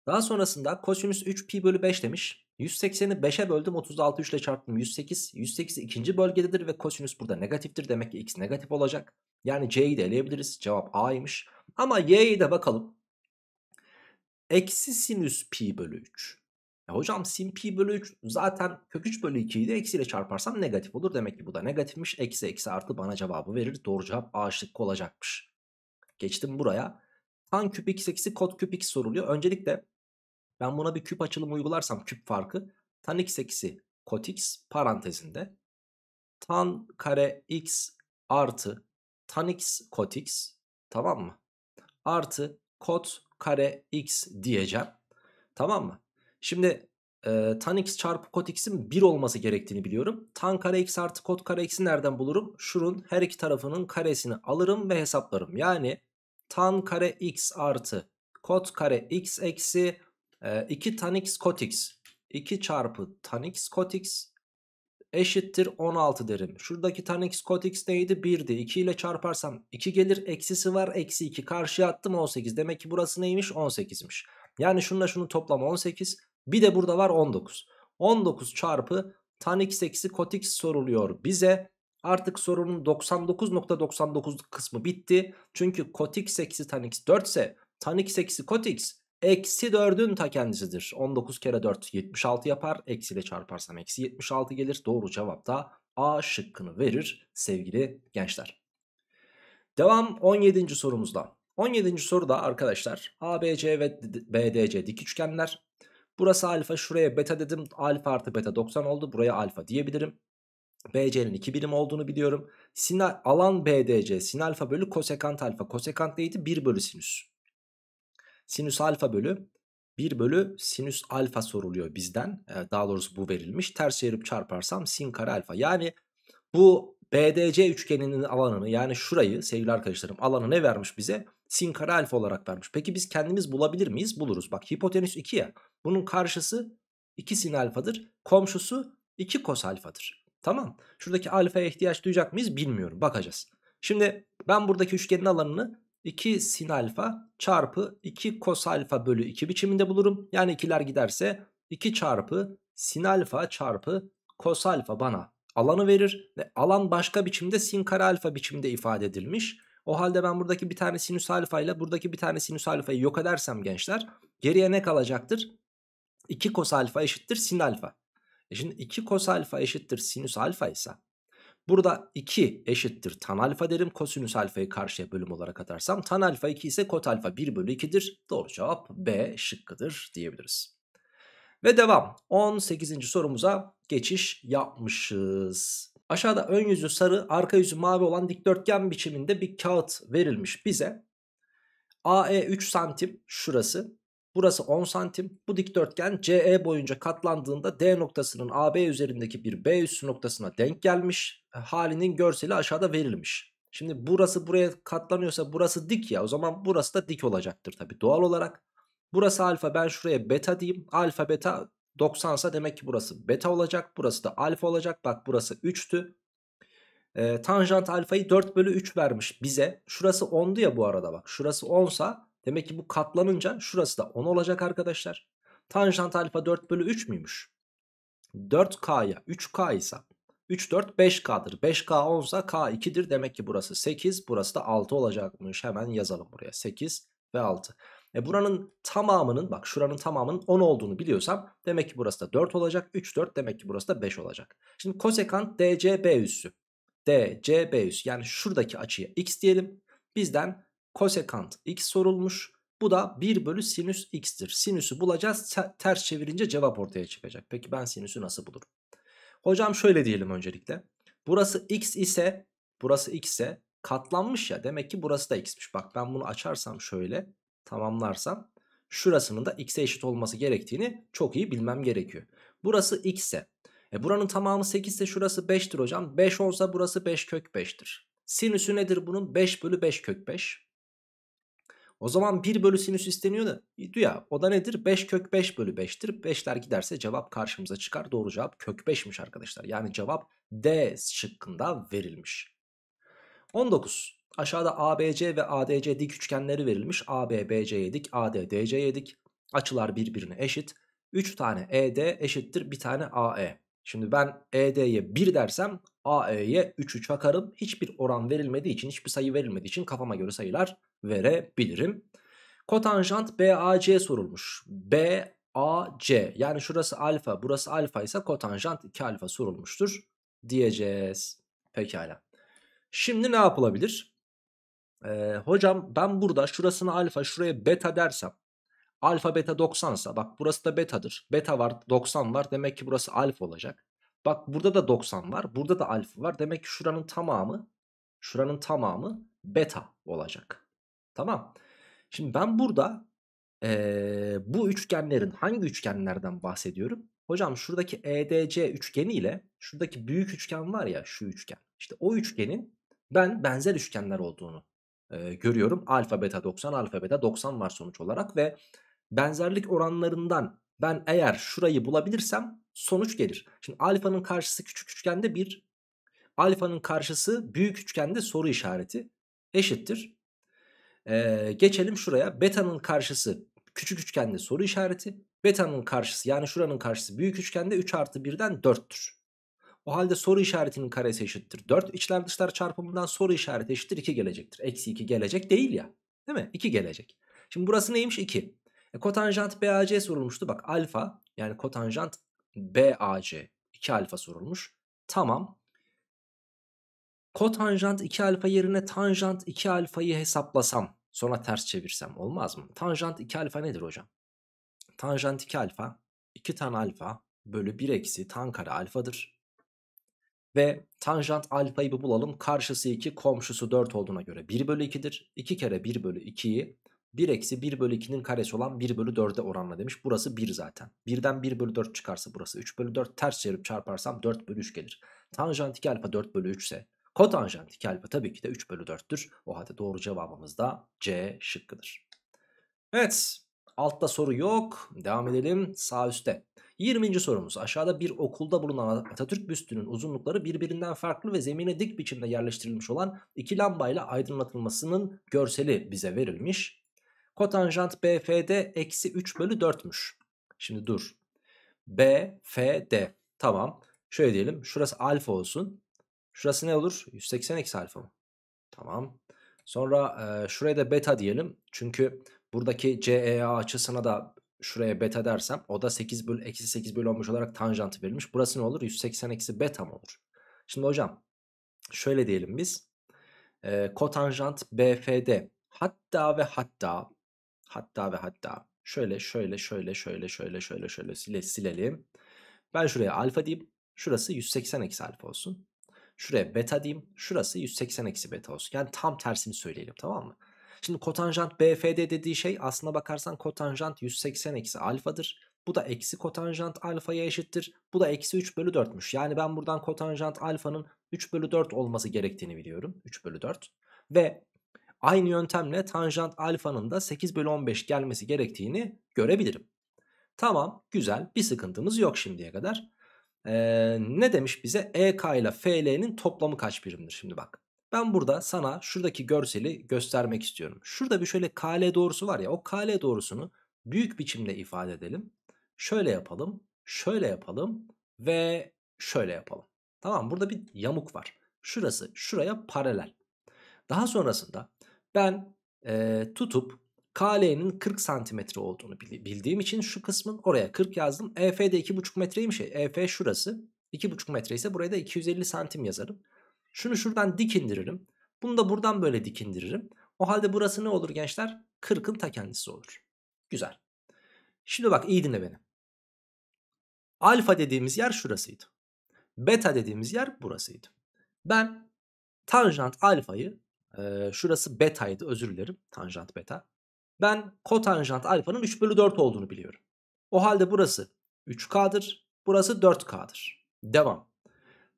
A: Daha sonrasında kosinüs 3 pi bölü 5 demiş. 180'i 5'e böldüm 36 3 ile çarptım 108. 108 ikinci bölgededir ve kosinüs burada negatiftir. Demek ki x negatif olacak. Yani c'yi de eleyebiliriz. Cevap a'ymış. Ama y'yi de bakalım. Eksi sinüs pi bölü 3. E hocam sin pi bölü 3 zaten kök 3 bölü 2'yi de eksiyle çarparsam negatif olur. Demek ki bu da negatifmiş. Eksi eksi artı bana cevabı verir. Doğru cevap a şıkkı olacakmış. Geçtim buraya. Tan küp x eksi kot küp x soruluyor. Öncelikle ben buna bir küp açılımı uygularsam küp farkı tan x eksi kot x parantezinde tan kare x artı tan x kot x tamam mı? Artı kot kare x diyeceğim. Tamam mı? Şimdi e, tan x çarpı kot x'in 1 olması gerektiğini biliyorum. Tan kare x artı kot kare x'i nereden bulurum? Şunun her iki tarafının karesini alırım ve hesaplarım. Yani tan kare x artı kot kare x eksi 2 tan x tanix x 2 çarpı tan x tanix x eşittir 16 derim. Şuradaki tan x cot x neydi? 1'di. 2 ile çarparsam 2 gelir. Eksisi var. Eksi 2. Karşıya attım 18. Demek ki burası neymiş? 18'miş. Yani şununla şunu toplamı 18. Bir de burada var 19. 19 çarpı tan tanx eksi cot x soruluyor bize. Artık sorunun 99.99 .99 kısmı bitti. Çünkü cot x eksi tanx 4 ise tanx eksi cot x Eksi 4'ün ta kendisidir. 19 kere 4 76 yapar. Eksi ile çarparsam eksi 76 gelir. Doğru cevap da A şıkkını verir sevgili gençler. Devam 17. sorumuzda. 17. soruda arkadaşlar ABC ve BDC dik üçgenler. Burası alfa şuraya beta dedim. Alfa artı beta 90 oldu. Buraya alfa diyebilirim. BC'nin 2 birim olduğunu biliyorum. Sin alan BDC sin alfa bölü kosekant alfa. Kosekant neydi? 1 bölü sinüs. Sinüs alfa bölü 1 bölü sinüs alfa soruluyor bizden. Daha doğrusu bu verilmiş. Ters çevirip çarparsam sin kare alfa. Yani bu BDC üçgeninin alanını yani şurayı sevgili arkadaşlarım alanı ne vermiş bize? Sin kare alfa olarak vermiş. Peki biz kendimiz bulabilir miyiz? Buluruz. Bak hipotenüs 2 ya. Bunun karşısı 2 sin alfadır. Komşusu 2 kos alfadır. Tamam. Şuradaki alfaya ihtiyaç duyacak mıyız bilmiyorum. Bakacağız. Şimdi ben buradaki üçgenin alanını 2 sin alfa çarpı 2 kos alfa bölü 2 biçiminde bulurum. Yani ikiler giderse 2 çarpı sin alfa çarpı kos alfa bana alanı verir. Ve alan başka biçimde sin kare alfa biçimde ifade edilmiş. O halde ben buradaki bir tane sinüs alfa ile buradaki bir tane sinüs alfayı yok edersem gençler geriye ne kalacaktır? 2 kos alfa eşittir sin alfa. E şimdi 2 kos alfa eşittir sinüs alfa ise Burada 2 eşittir tan alfa derim. Kosinüs alfayı karşıya bölüm olarak atarsam tan alfa 2 ise kot alfa 1 bölü 2'dir. Doğru cevap B şıkkıdır diyebiliriz. Ve devam 18. sorumuza geçiş yapmışız. Aşağıda ön yüzü sarı arka yüzü mavi olan dikdörtgen biçiminde bir kağıt verilmiş bize. AE 3 santim şurası Burası 10 santim. Bu dikdörtgen CE boyunca katlandığında D noktasının AB üzerindeki bir B üssü noktasına denk gelmiş. E, halinin görseli aşağıda verilmiş. Şimdi burası buraya katlanıyorsa burası dik ya o zaman burası da dik olacaktır tabi doğal olarak. Burası alfa ben şuraya beta diyeyim. Alfa beta 90 sa demek ki burası beta olacak. Burası da alfa olacak. Bak burası 3'tü. E, tanjant alfayı 4 bölü 3 vermiş bize. Şurası 10'du ya bu arada bak. Şurası 10 sa demek ki bu katlanınca şurası da 10 olacak arkadaşlar. Tanjant alfa 4 bölü 3 müymüş? 4K'ya 3K ise 3, 4, 5K'dır. 5K 10'sa K 2'dir. Demek ki burası 8. Burası da 6 olacakmış. Hemen yazalım buraya. 8 ve 6. E buranın tamamının bak şuranın tamamının 10 olduğunu biliyorsam demek ki burası da 4 olacak. 3, 4 demek ki burası da 5 olacak. Şimdi kosekant DCB üssü. DCB üssü yani şuradaki açıya x diyelim. Bizden kosekant x sorulmuş. Bu da 1 bölü sinüs x'tir. Sinüsü bulacağız. Ters çevirince cevap ortaya çıkacak. Peki ben sinüsü nasıl bulurum? Hocam şöyle diyelim öncelikle. Burası x ise burası x ise katlanmış ya demek ki burası da x'miş. Bak ben bunu açarsam şöyle tamamlarsam şurasının da x'e eşit olması gerektiğini çok iyi bilmem gerekiyor. Burası x ise e buranın tamamı 8 ise şurası 5'tir hocam. 5 olsa burası 5 kök 5'tir. Sinüsü nedir bunun? 5 bölü 5 kök 5. O zaman 1 bölü sinüs isteniyor da ya o da nedir? 5 kök 5 bölü 5'tir. 5'ler giderse cevap karşımıza çıkar. Doğru cevap kök 5'miş arkadaşlar. Yani cevap D şıkkında verilmiş. 19. Aşağıda ABC ve ADC dik üçgenleri verilmiş. AB BC'ye dik, AD DC'ye dik. Açılar birbirine eşit. 3 tane ED eşittir 1 tane AE. Şimdi ben ED'ye 1 dersem AE'ye 3'ü çakarım. Hiçbir oran verilmediği için, hiçbir sayı verilmediği için kafama göre sayılar verebilirim. Kotanjant BAC sorulmuş. BAC yani şurası alfa burası alfa ise kotanjant 2 alfa sorulmuştur diyeceğiz. Pekala. Şimdi ne yapılabilir? Ee, hocam ben burada şurasını alfa şuraya beta dersem alfa beta 90 sa bak burası da betadır. Beta var 90 var demek ki burası alfa olacak. Bak burada da 90 var burada da alfa var demek ki şuranın tamamı şuranın tamamı beta olacak. Tamam. Şimdi ben burada ee, bu üçgenlerin hangi üçgenlerden bahsediyorum? Hocam şuradaki EDC üçgeni ile şuradaki büyük üçgen var ya şu üçgen. İşte o üçgenin ben benzer üçgenler olduğunu e, görüyorum. Alfa beta 90 alfa beta 90 var sonuç olarak ve benzerlik oranlarından ben eğer şurayı bulabilirsem sonuç gelir. Şimdi alfanın karşısı küçük üçgende bir, Alfanın karşısı büyük üçgende soru işareti eşittir. Ee, geçelim şuraya. Beta'nın karşısı küçük üçgende soru işareti. Beta'nın karşısı yani şuranın karşısı büyük üçgende 3 artı 1'den 4'tür. O halde soru işaretinin karesi eşittir 4. içler dışlar çarpımından soru işareti eşittir 2 gelecektir. Eksi 2 gelecek değil ya. Değil mi? 2 gelecek. Şimdi burası neymiş? 2. E, kotanjant BAC sorulmuştu. Bak alfa yani kotanjant BAC 2 alfa sorulmuş. Tamam. Kotanjant 2 alfa yerine tanjant 2 alfayı hesaplasam sonra ters çevirsem olmaz mı? Tanjant 2 alfa nedir hocam? Tanjant 2 alfa 2 tan alfa bölü 1 eksi tan kare alfadır. Ve tanjant alfayı bir bulalım. Karşısı 2 komşusu 4 olduğuna göre 1 bölü 2'dir. 2 kere 1 bölü 2'yi 1 eksi 1 bölü 2'nin karesi olan 1 bölü 4'e oranla demiş. Burası 1 zaten. 1'den 1 bölü 4 çıkarsa burası 3 bölü 4. Ters çevirip çarparsam 4 bölü 3 gelir. Tanjant 2 alfa 4 bölü 3 ise Kotanjant 2 alfa tabii ki de 3 bölü 4'tür. O halde doğru cevabımız da C şıkkıdır. Evet altta soru yok. Devam edelim sağ üstte. 20. sorumuz aşağıda bir okulda bulunan Atatürk büstünün uzunlukları birbirinden farklı ve zemine dik biçimde yerleştirilmiş olan iki lambayla aydınlatılmasının görseli bize verilmiş. Kotanjant BFD eksi 3 bölü 4'müş. Şimdi dur. BFD tamam. Şöyle diyelim şurası alfa olsun. Şurası ne olur? 180 eksi alfa mı? Tamam. Sonra e, şuraya da beta diyelim. Çünkü buradaki CEA açısına da şuraya beta dersem o da 8 bölü eksi 8 bölü olmuş olarak tanjantı verilmiş. Burası ne olur? 180 eksi beta mı olur? Şimdi hocam şöyle diyelim biz. E, kotanjant BFD hatta ve hatta hatta ve hatta şöyle şöyle şöyle şöyle şöyle şöyle şöyle sile, silelim. Ben şuraya alfa diyeyim. Şurası 180 eksi alfa olsun. Şuraya beta diyeyim. Şurası 180 eksi beta olsun. Yani tam tersini söyleyelim tamam mı? Şimdi kotanjant BFD dediği şey aslına bakarsan kotanjant 180 eksi alfadır. Bu da eksi kotanjant alfaya eşittir. Bu da eksi 3 bölü 4'müş. Yani ben buradan kotanjant alfanın 3 bölü 4 olması gerektiğini biliyorum. 3 bölü 4. Ve aynı yöntemle tanjant alfanın da 8 bölü 15 gelmesi gerektiğini görebilirim. Tamam güzel bir sıkıntımız yok şimdiye kadar. Ee, ne demiş bize? EK ile FL'nin toplamı kaç birimdir? Şimdi bak. Ben burada sana şuradaki görseli göstermek istiyorum. Şurada bir şöyle KL doğrusu var ya o KL doğrusunu büyük biçimde ifade edelim. Şöyle yapalım, şöyle yapalım ve şöyle yapalım. Tamam burada bir yamuk var. Şurası şuraya paralel. Daha sonrasında ben e, tutup KL'nin 40 santimetre olduğunu bildiğim için şu kısmın oraya 40 yazdım. EF de 2,5 metreymiş. EF şurası. 2,5 metre ise buraya da 250 santim yazarım. Şunu şuradan dik indiririm. Bunu da buradan böyle dik indiririm. O halde burası ne olur gençler? 40'ın ta kendisi olur. Güzel. Şimdi bak iyi dinle beni. Alfa dediğimiz yer şurasıydı. Beta dediğimiz yer burasıydı. Ben tanjant alfayı e, şurası betaydı özür dilerim. Tanjant beta. Ben kotanjant alfanın 3 bölü 4 olduğunu biliyorum. O halde burası 3K'dır. Burası 4K'dır. Devam.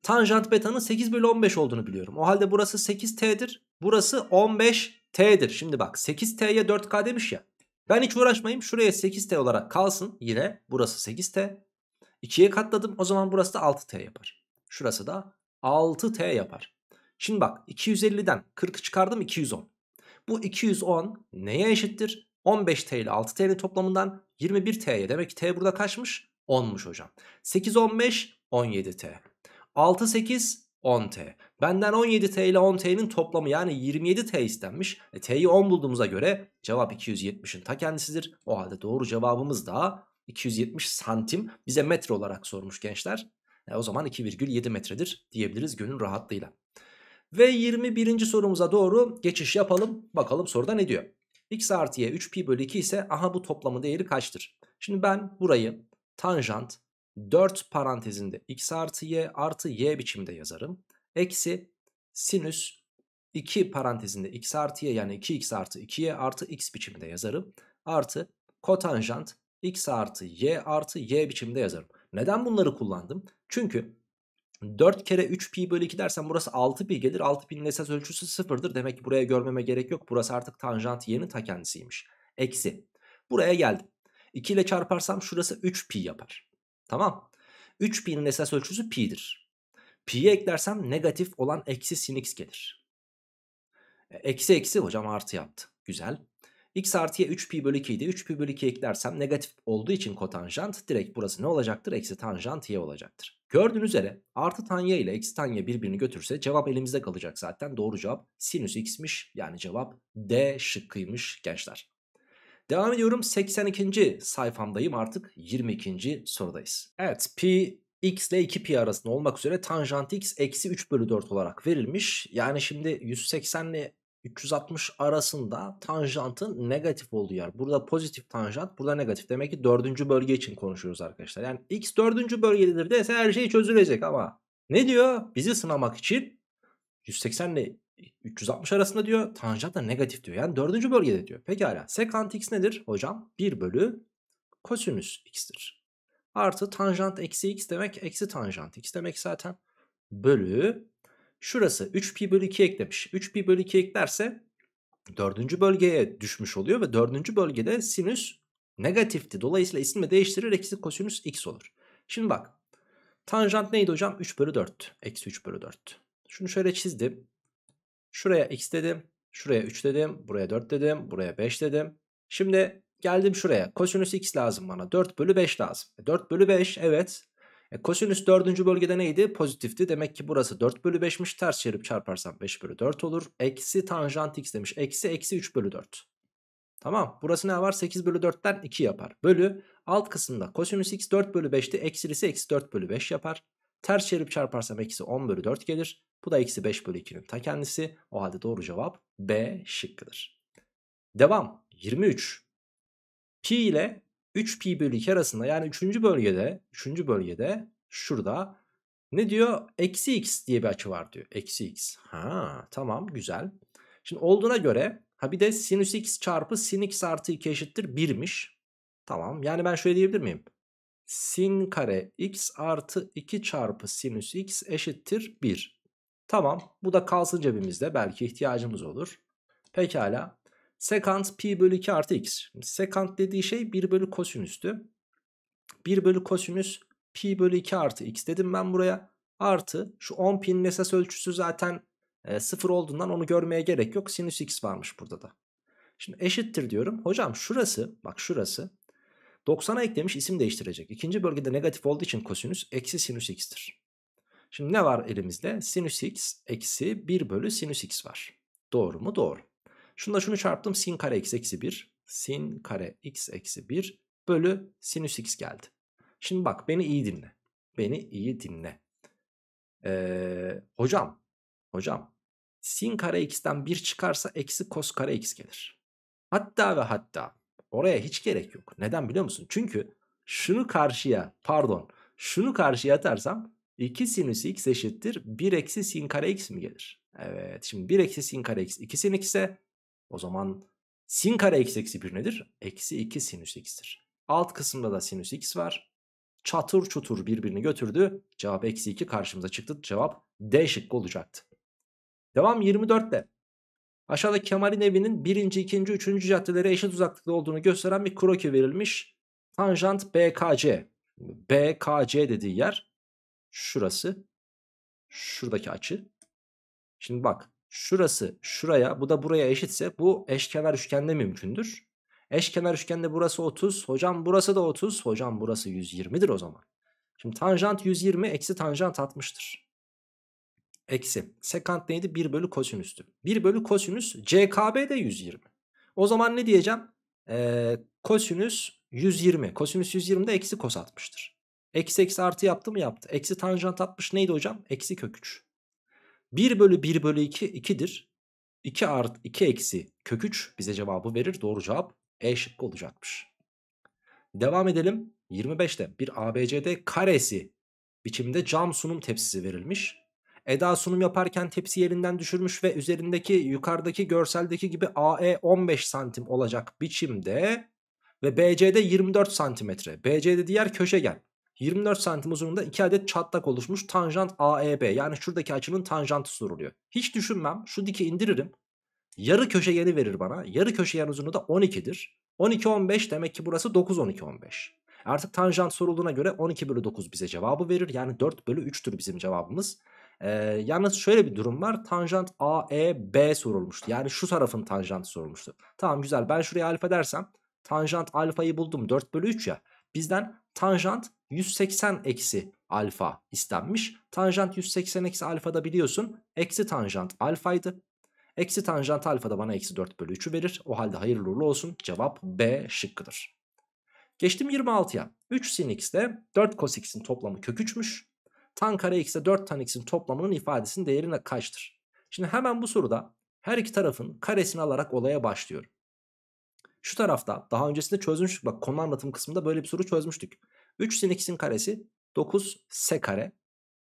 A: Tanjant betanın 8 bölü 15 olduğunu biliyorum. O halde burası 8T'dir. Burası 15T'dir. Şimdi bak 8T'ye 4K demiş ya. Ben hiç uğraşmayayım. Şuraya 8T olarak kalsın. Yine burası 8T. 2'ye katladım. O zaman burası da 6T yapar. Şurası da 6T yapar. Şimdi bak 250'den 40'ı çıkardım 210. Bu 210 neye eşittir? 15T ile 6T'nin toplamından 21T'ye. Demek ki T burada kaçmış? 10'muş hocam. 8, 15, 17T. 6, 8, 10T. Benden 17T ile 10T'nin toplamı yani 27T istenmiş. E, T'yi 10 bulduğumuza göre cevap 270'in ta kendisidir. O halde doğru cevabımız da 270 santim bize metre olarak sormuş gençler. E, o zaman 2,7 metredir diyebiliriz gönül rahatlığıyla. Ve 21. sorumuza doğru geçiş yapalım. Bakalım soruda ne diyor? x artı y, 3pi bölü 2 ise aha bu toplamın değeri kaçtır? Şimdi ben burayı tanjant 4 parantezinde x artı y artı y biçimde yazarım. Eksi sinüs 2 parantezinde x artı y yani 2x artı 2y artı x biçimde yazarım. Artı kotanjant x artı y artı y biçimde yazarım. Neden bunları kullandım? Çünkü 4 kere 3 pi bölü 2 dersen burası 6 pi gelir. 6 pi'nin esas ölçüsü 0'dır. Demek ki buraya görmeme gerek yok. Burası artık tanjant yeni ta kendisiymiş. Eksi. Buraya geldim. 2 ile çarparsam şurası 3 pi yapar. Tamam. 3 pi'nin esas ölçüsü pi'dir. Pi'ye eklersem negatif olan eksi sin x gelir. E, eksi eksi hocam artı yaptı. Güzel x artıya 3pi bölü 2 idi. 3pi bölü 2 eklersem negatif olduğu için kotanjant direkt burası ne olacaktır? Eksi tanjant y olacaktır. Gördüğünüz üzere artı tanya ile eksi tanya birbirini götürse cevap elimizde kalacak zaten. Doğru cevap sinüs x'miş yani cevap D şıkkıymış gençler. Devam ediyorum 82. sayfamdayım artık 22. sorudayız. Evet pi x ile 2 pi arasında olmak üzere tanjant x eksi 3 bölü 4 olarak verilmiş. Yani şimdi 180 ile 360 arasında tanjantın negatif olduğu yer. Burada pozitif tanjant, burada negatif. Demek ki dördüncü bölge için konuşuyoruz arkadaşlar. Yani x dördüncü bölgededir dese her şey çözülecek ama ne diyor? Bizi sınamak için 180 ile 360 arasında diyor. Tanjant da negatif diyor. Yani dördüncü bölgede diyor. Pekala. Sekant x nedir hocam? 1 bölü kosinüs x'tir. Artı tanjant eksi x demek eksi tanjant x demek zaten. Bölü Şurası 3pi bölü 2 eklemiş. 3pi bölü 2 eklerse dördüncü bölgeye düşmüş oluyor ve dördüncü bölgede sinüs negatifti. Dolayısıyla ismi değiştirir eksi kosinüs x olur. Şimdi bak tanjant neydi hocam? 3 bölü 4. Eksi 3 bölü 4. Şunu şöyle çizdim. Şuraya x dedim. Şuraya 3 dedim. Buraya 4 dedim. Buraya 5 dedim. Şimdi geldim şuraya. Kosinüs x lazım bana. 4 bölü 5 lazım. 4 e, bölü 5 evet. E, kosinüs dördüncü bölgede neydi? Pozitifti. Demek ki burası 4 bölü 5'miş. Ters çevirip çarparsam 5 bölü 4 olur. Eksi tanjant x demiş. Eksi eksi 3 bölü 4. Tamam. Burası ne var? 8 bölü 4'ten 2 yapar. Bölü alt kısımda kosinüs x 4 bölü 5'ti. Eksilisi eksi 4 bölü 5 yapar. Ters çevirip çarparsam eksi 10 bölü 4 gelir. Bu da eksi 5 bölü 2'nin ta kendisi. O halde doğru cevap B şıkkıdır. Devam. 23. Pi ile 3 pi bölü 2 arasında yani 3. bölgede 3. bölgede şurada ne diyor? Eksi x diye bir açı var diyor. Eksi x. Ha tamam güzel. Şimdi olduğuna göre ha bir de sinüs x çarpı sin x artı 2 eşittir 1'miş. Tamam yani ben şöyle diyebilir miyim? Sin kare x artı 2 çarpı sinüs x eşittir 1. Tamam bu da kalsın cebimizde belki ihtiyacımız olur. Pekala Sekant pi bölü 2 artı x. Sekant dediği şey 1 bölü kosinüstü. 1 bölü kosinüs pi bölü 2 artı x dedim ben buraya. Artı şu 10 pi'nin esas ölçüsü zaten e, 0 olduğundan onu görmeye gerek yok. Sinüs x varmış burada da. Şimdi eşittir diyorum. Hocam şurası bak şurası 90'a eklemiş isim değiştirecek. İkinci bölgede negatif olduğu için kosinüs eksi sinüs x'tir. Şimdi ne var elimizde? Sinüs x eksi 1 bölü sinüs x var. Doğru mu? Doğru. Şunda şunu çarptım sin kare x eksi 1. Sin kare x eksi 1 bölü sinüs x geldi. Şimdi bak beni iyi dinle. Beni iyi dinle. Ee, hocam, hocam sin kare x'ten 1 çıkarsa eksi kos kare x gelir. Hatta ve hatta oraya hiç gerek yok. Neden biliyor musun? Çünkü şunu karşıya pardon şunu karşıya atarsam 2 sinüs x eşittir 1 eksi sin kare x mi gelir? Evet şimdi 1 eksi sin kare x 2 sin x'e o zaman sin kare x eksi 1 nedir? Eksi 2 sinüs x'tir. Alt kısımda da sinüs x var. Çatır çutur birbirini götürdü. Cevap eksi 2 karşımıza çıktı. Cevap D şıkkı olacaktı. Devam 24'te. Aşağıda Kemal'in evinin 1. 2. 3. caddeleri eşit uzaklıkta olduğunu gösteren bir kroki verilmiş. Tanjant BKC. BKC dediği yer şurası. Şuradaki açı. Şimdi bak şurası şuraya bu da buraya eşitse bu eşkenar üçgende mümkündür. Eşkenar üçgende burası 30. Hocam burası da 30. Hocam burası 120'dir o zaman. Şimdi tanjant 120 eksi tanjant 60'tır. Eksi. Sekant neydi? 1 bölü kosinüstü. 1 bölü kosinüs CKB de 120. O zaman ne diyeceğim? Ee, kosinüs 120. Kosinüs 120 de eksi kos 60'tır. Eksi eksi artı yaptı mı yaptı. Eksi tanjant 60 neydi hocam? Eksi kök 3. 1 bölü 1 bölü 2 2'dir. 2 art 2 eksi kök 3 bize cevabı verir. Doğru cevap E şıkkı olacakmış. Devam edelim. 25'te bir ABCD karesi biçimde cam sunum tepsisi verilmiş. Eda sunum yaparken tepsi yerinden düşürmüş ve üzerindeki yukarıdaki görseldeki gibi AE 15 santim olacak biçimde ve BC'de 24 santimetre. BC'de diğer köşegen. 24 santim uzunluğunda 2 adet çatlak oluşmuş tanjant AEB. Yani şuradaki açının tanjantı soruluyor. Hiç düşünmem. Şu dike indiririm. Yarı köşegeni verir bana. Yarı köşegen uzunluğu da 12'dir. 12 15 demek ki burası 9 12 15. Artık tanjant sorulduğuna göre 12 bölü 9 bize cevabı verir. Yani 4 bölü 3'tür bizim cevabımız. Ee, yalnız şöyle bir durum var. Tanjant AEB sorulmuştu. Yani şu tarafın tanjantı sorulmuştu. Tamam güzel ben şuraya alfa dersem tanjant alfayı buldum 4 bölü 3 ya. Bizden tanjant 180 eksi alfa istenmiş. Tanjant 180 eksi alfa da biliyorsun eksi tanjant alfaydı. Eksi tanjant alfa da bana eksi 4 bölü 3'ü verir. O halde hayırlı uğurlu olsun cevap B şıkkıdır. Geçtim 26'ya. 3 sin x de, 4 cos x'in toplamı kök 3'müş. Tan kare x de 4 tan x'in toplamının ifadesinin değerine kaçtır? Şimdi hemen bu soruda her iki tarafın karesini alarak olaya başlıyorum. Şu tarafta daha öncesinde çözmüştük. Bak konu anlatım kısmında böyle bir soru çözmüştük. 3 sin x'in karesi 9 s kare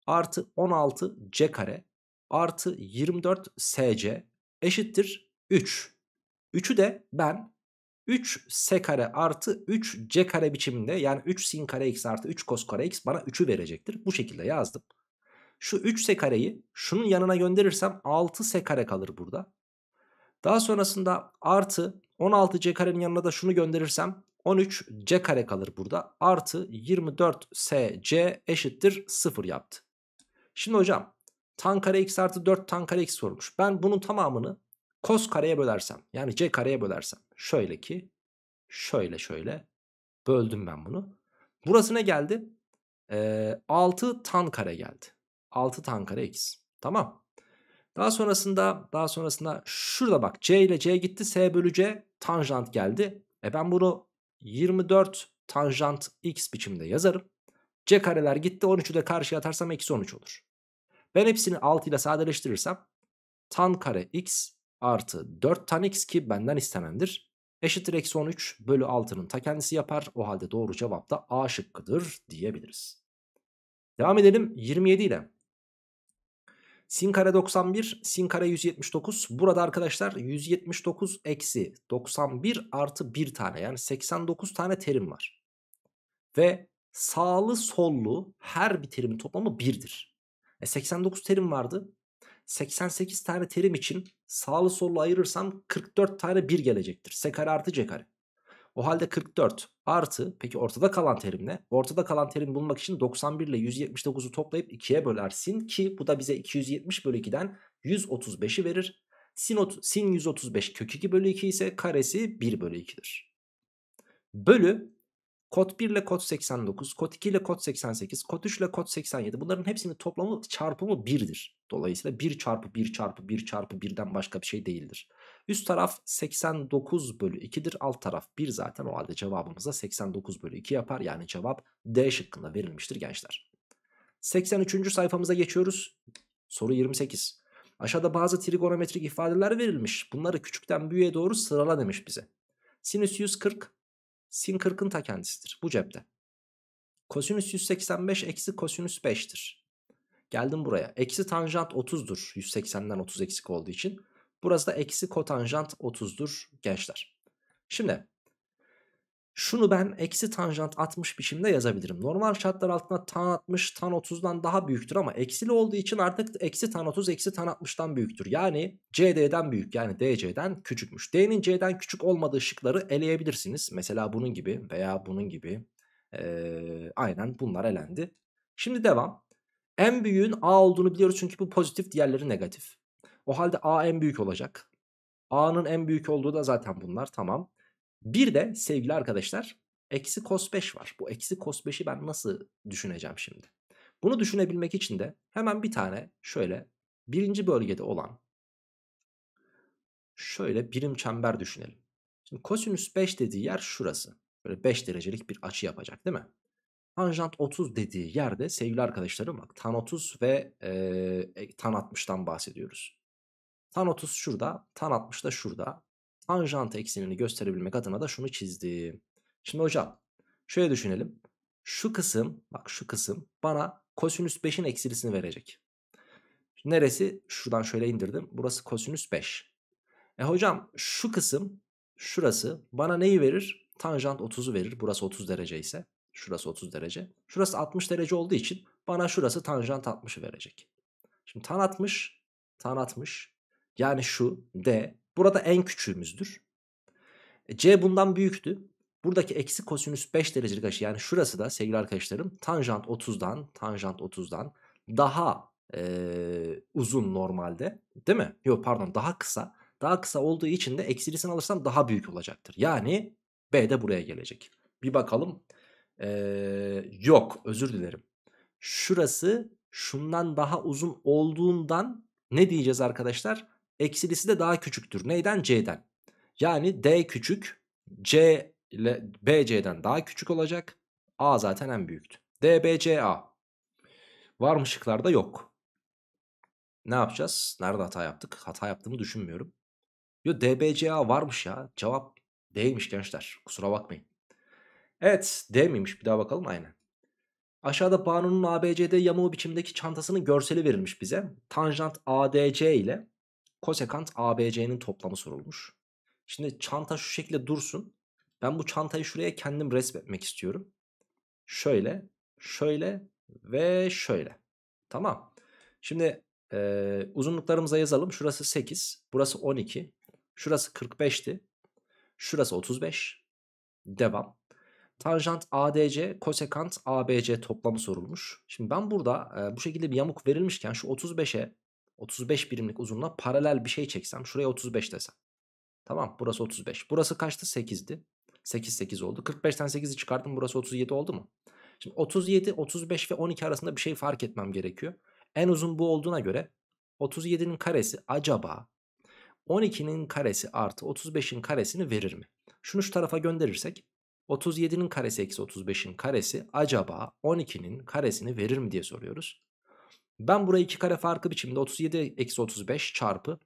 A: artı 16 c kare artı 24 sc eşittir 3. 3'ü de ben 3 s kare artı 3 c kare biçiminde yani 3 sin kare x artı 3 kos kare x bana 3'ü verecektir. Bu şekilde yazdım. Şu 3 s kareyi şunun yanına gönderirsem 6 s kare kalır burada. Daha sonrasında artı 16 c karenin yanına da şunu gönderirsem 13c kare kalır burada. Artı 24sc eşittir 0 yaptı. Şimdi hocam tan kare x artı 4 tan kare x sormuş. Ben bunun tamamını kos kareye bölersem yani c kareye bölersem şöyle ki şöyle şöyle böldüm ben bunu. Burası ne geldi? Ee, 6 tan kare geldi. 6 tan kare x. Tamam. Daha sonrasında daha sonrasında şurada bak c ile c gitti s bölü c tanjant geldi. E ben bunu 24 tanjant x biçimde yazarım. C kareler gitti 13'ü de karşıya atarsam eksi 13 olur. Ben hepsini 6 ile sadeleştirirsem tan kare x artı 4 tan x ki benden istenendir. Eşittir eksi 13 bölü 6'nın ta kendisi yapar. O halde doğru cevap da A şıkkıdır diyebiliriz. Devam edelim 27 ile. Sin kare 91, sin kare 179. Burada arkadaşlar 179 eksi 91 artı 1 tane yani 89 tane terim var. Ve sağlı sollu her bir terimin toplamı 1'dir. E 89 terim vardı. 88 tane terim için sağlı sollu ayırırsam 44 tane 1 gelecektir. S kare artı C kare. O halde 44 artı peki ortada kalan terim ne? Ortada kalan terim bulmak için 91 ile 179'u toplayıp 2'ye bölersin ki bu da bize 270 bölü 2'den 135'i verir. Sin, sin 135 kök 2 bölü 2 ise karesi 1 bölü 2'dir. Bölü kod 1 ile kod 89, kod 2 ile kod 88, kod 3 ile kod 87 bunların hepsinin toplamı çarpımı 1'dir. Dolayısıyla 1 çarpı 1 çarpı 1 çarpı 1'den başka bir şey değildir. Üst taraf 89 bölü 2'dir. Alt taraf 1 zaten o halde cevabımıza 89 bölü 2 yapar. Yani cevap D şıkkında verilmiştir gençler. 83. sayfamıza geçiyoruz. Soru 28. Aşağıda bazı trigonometrik ifadeler verilmiş. Bunları küçükten büyüğe doğru sırala demiş bize. Sinüs 140, sin 40'ın ta kendisidir. Bu cepte. Kosinüs 185 eksi kosinüs 5'tir. Geldim buraya. Eksi tanjant 30'dur. 180'den 30 eksik olduğu için. Burası da eksi kotanjant 30'dur gençler. Şimdi şunu ben eksi tanjant 60 biçimde yazabilirim. Normal şartlar altında tan 60 tan 30'dan daha büyüktür ama eksili olduğu için artık eksi tan 30 eksi tan 60'dan büyüktür. Yani CD'den büyük yani DC'den küçükmüş. D'nin C'den küçük olmadığı şıkları eleyebilirsiniz. Mesela bunun gibi veya bunun gibi. Ee, aynen bunlar elendi. Şimdi devam. En büyüğün A olduğunu biliyoruz çünkü bu pozitif diğerleri negatif. O halde A en büyük olacak. A'nın en büyük olduğu da zaten bunlar tamam. Bir de sevgili arkadaşlar eksi cos 5 var. Bu eksi cos 5'i ben nasıl düşüneceğim şimdi? Bunu düşünebilmek için de hemen bir tane şöyle birinci bölgede olan şöyle birim çember düşünelim. Şimdi kosinüs 5 dediği yer şurası. Böyle 5 derecelik bir açı yapacak değil mi? Tanjant 30 dediği yerde sevgili arkadaşlarım bak tan 30 ve e, tan 60'tan bahsediyoruz. Tan 30 şurada, tan 60 da şurada. Tanjant eksenini gösterebilmek adına da şunu çizdim. Şimdi hocam şöyle düşünelim. Şu kısım bak şu kısım bana kosinüs 5'in eksilisini verecek. neresi? Şuradan şöyle indirdim. Burası kosinüs 5. E hocam şu kısım şurası bana neyi verir? Tanjant 30'u verir. Burası 30 derece ise. Şurası 30 derece. Şurası 60 derece olduğu için bana şurası tanjant 60'ı verecek. Şimdi tan 60, tan 60 yani şu D burada en küçüğümüzdür. E, C bundan büyüktü. Buradaki eksi kosinüs 5 derecelik açı yani şurası da sevgili arkadaşlarım tanjant 30'dan tanjant 30'dan daha e, uzun normalde değil mi? Yok pardon daha kısa. Daha kısa olduğu için de eksilisini alırsam daha büyük olacaktır. Yani B de buraya gelecek. Bir bakalım. Ee, yok özür dilerim. Şurası şundan daha uzun olduğundan ne diyeceğiz arkadaşlar? Eksilisi de daha küçüktür. Neyden? C'den. Yani D küçük. C ile BC'den daha küçük olacak. A zaten en büyüktü. D B DBCA. Var mı şıklarda? Yok. Ne yapacağız? Nerede hata yaptık? Hata yaptığımı düşünmüyorum. Yo D B C A varmış ya. Cevap D'ymiş gençler. Kusura bakmayın. Evet D miymiş? Bir daha bakalım aynen. Aşağıda Banu'nun ABCD yamuğu biçimindeki çantasının görseli verilmiş bize. Tanjant ADC ile kosekant ABC'nin toplamı sorulmuş. Şimdi çanta şu şekilde dursun. Ben bu çantayı şuraya kendim resmetmek istiyorum. Şöyle, şöyle ve şöyle. Tamam. Şimdi e, uzunluklarımıza yazalım. Şurası 8, burası 12, şurası 45'ti. Şurası 35. Devam. Tanjant ADC, kosekant ABC toplamı sorulmuş. Şimdi ben burada e, bu şekilde bir yamuk verilmişken şu 35'e 35 birimlik uzunluğa paralel bir şey çeksem şuraya 35 desem. Tamam burası 35. Burası kaçtı? 8'di. 8 8 oldu. 45'ten 8'i çıkardım burası 37 oldu mu? Şimdi 37, 35 ve 12 arasında bir şey fark etmem gerekiyor. En uzun bu olduğuna göre 37'nin karesi acaba 12'nin karesi artı 35'in karesini verir mi? Şunu şu tarafa gönderirsek 37'nin karesi eksi 35'in karesi acaba 12'nin karesini verir mi diye soruyoruz. Ben burayı iki kare farkı biçimde 37 eksi 35 çarpı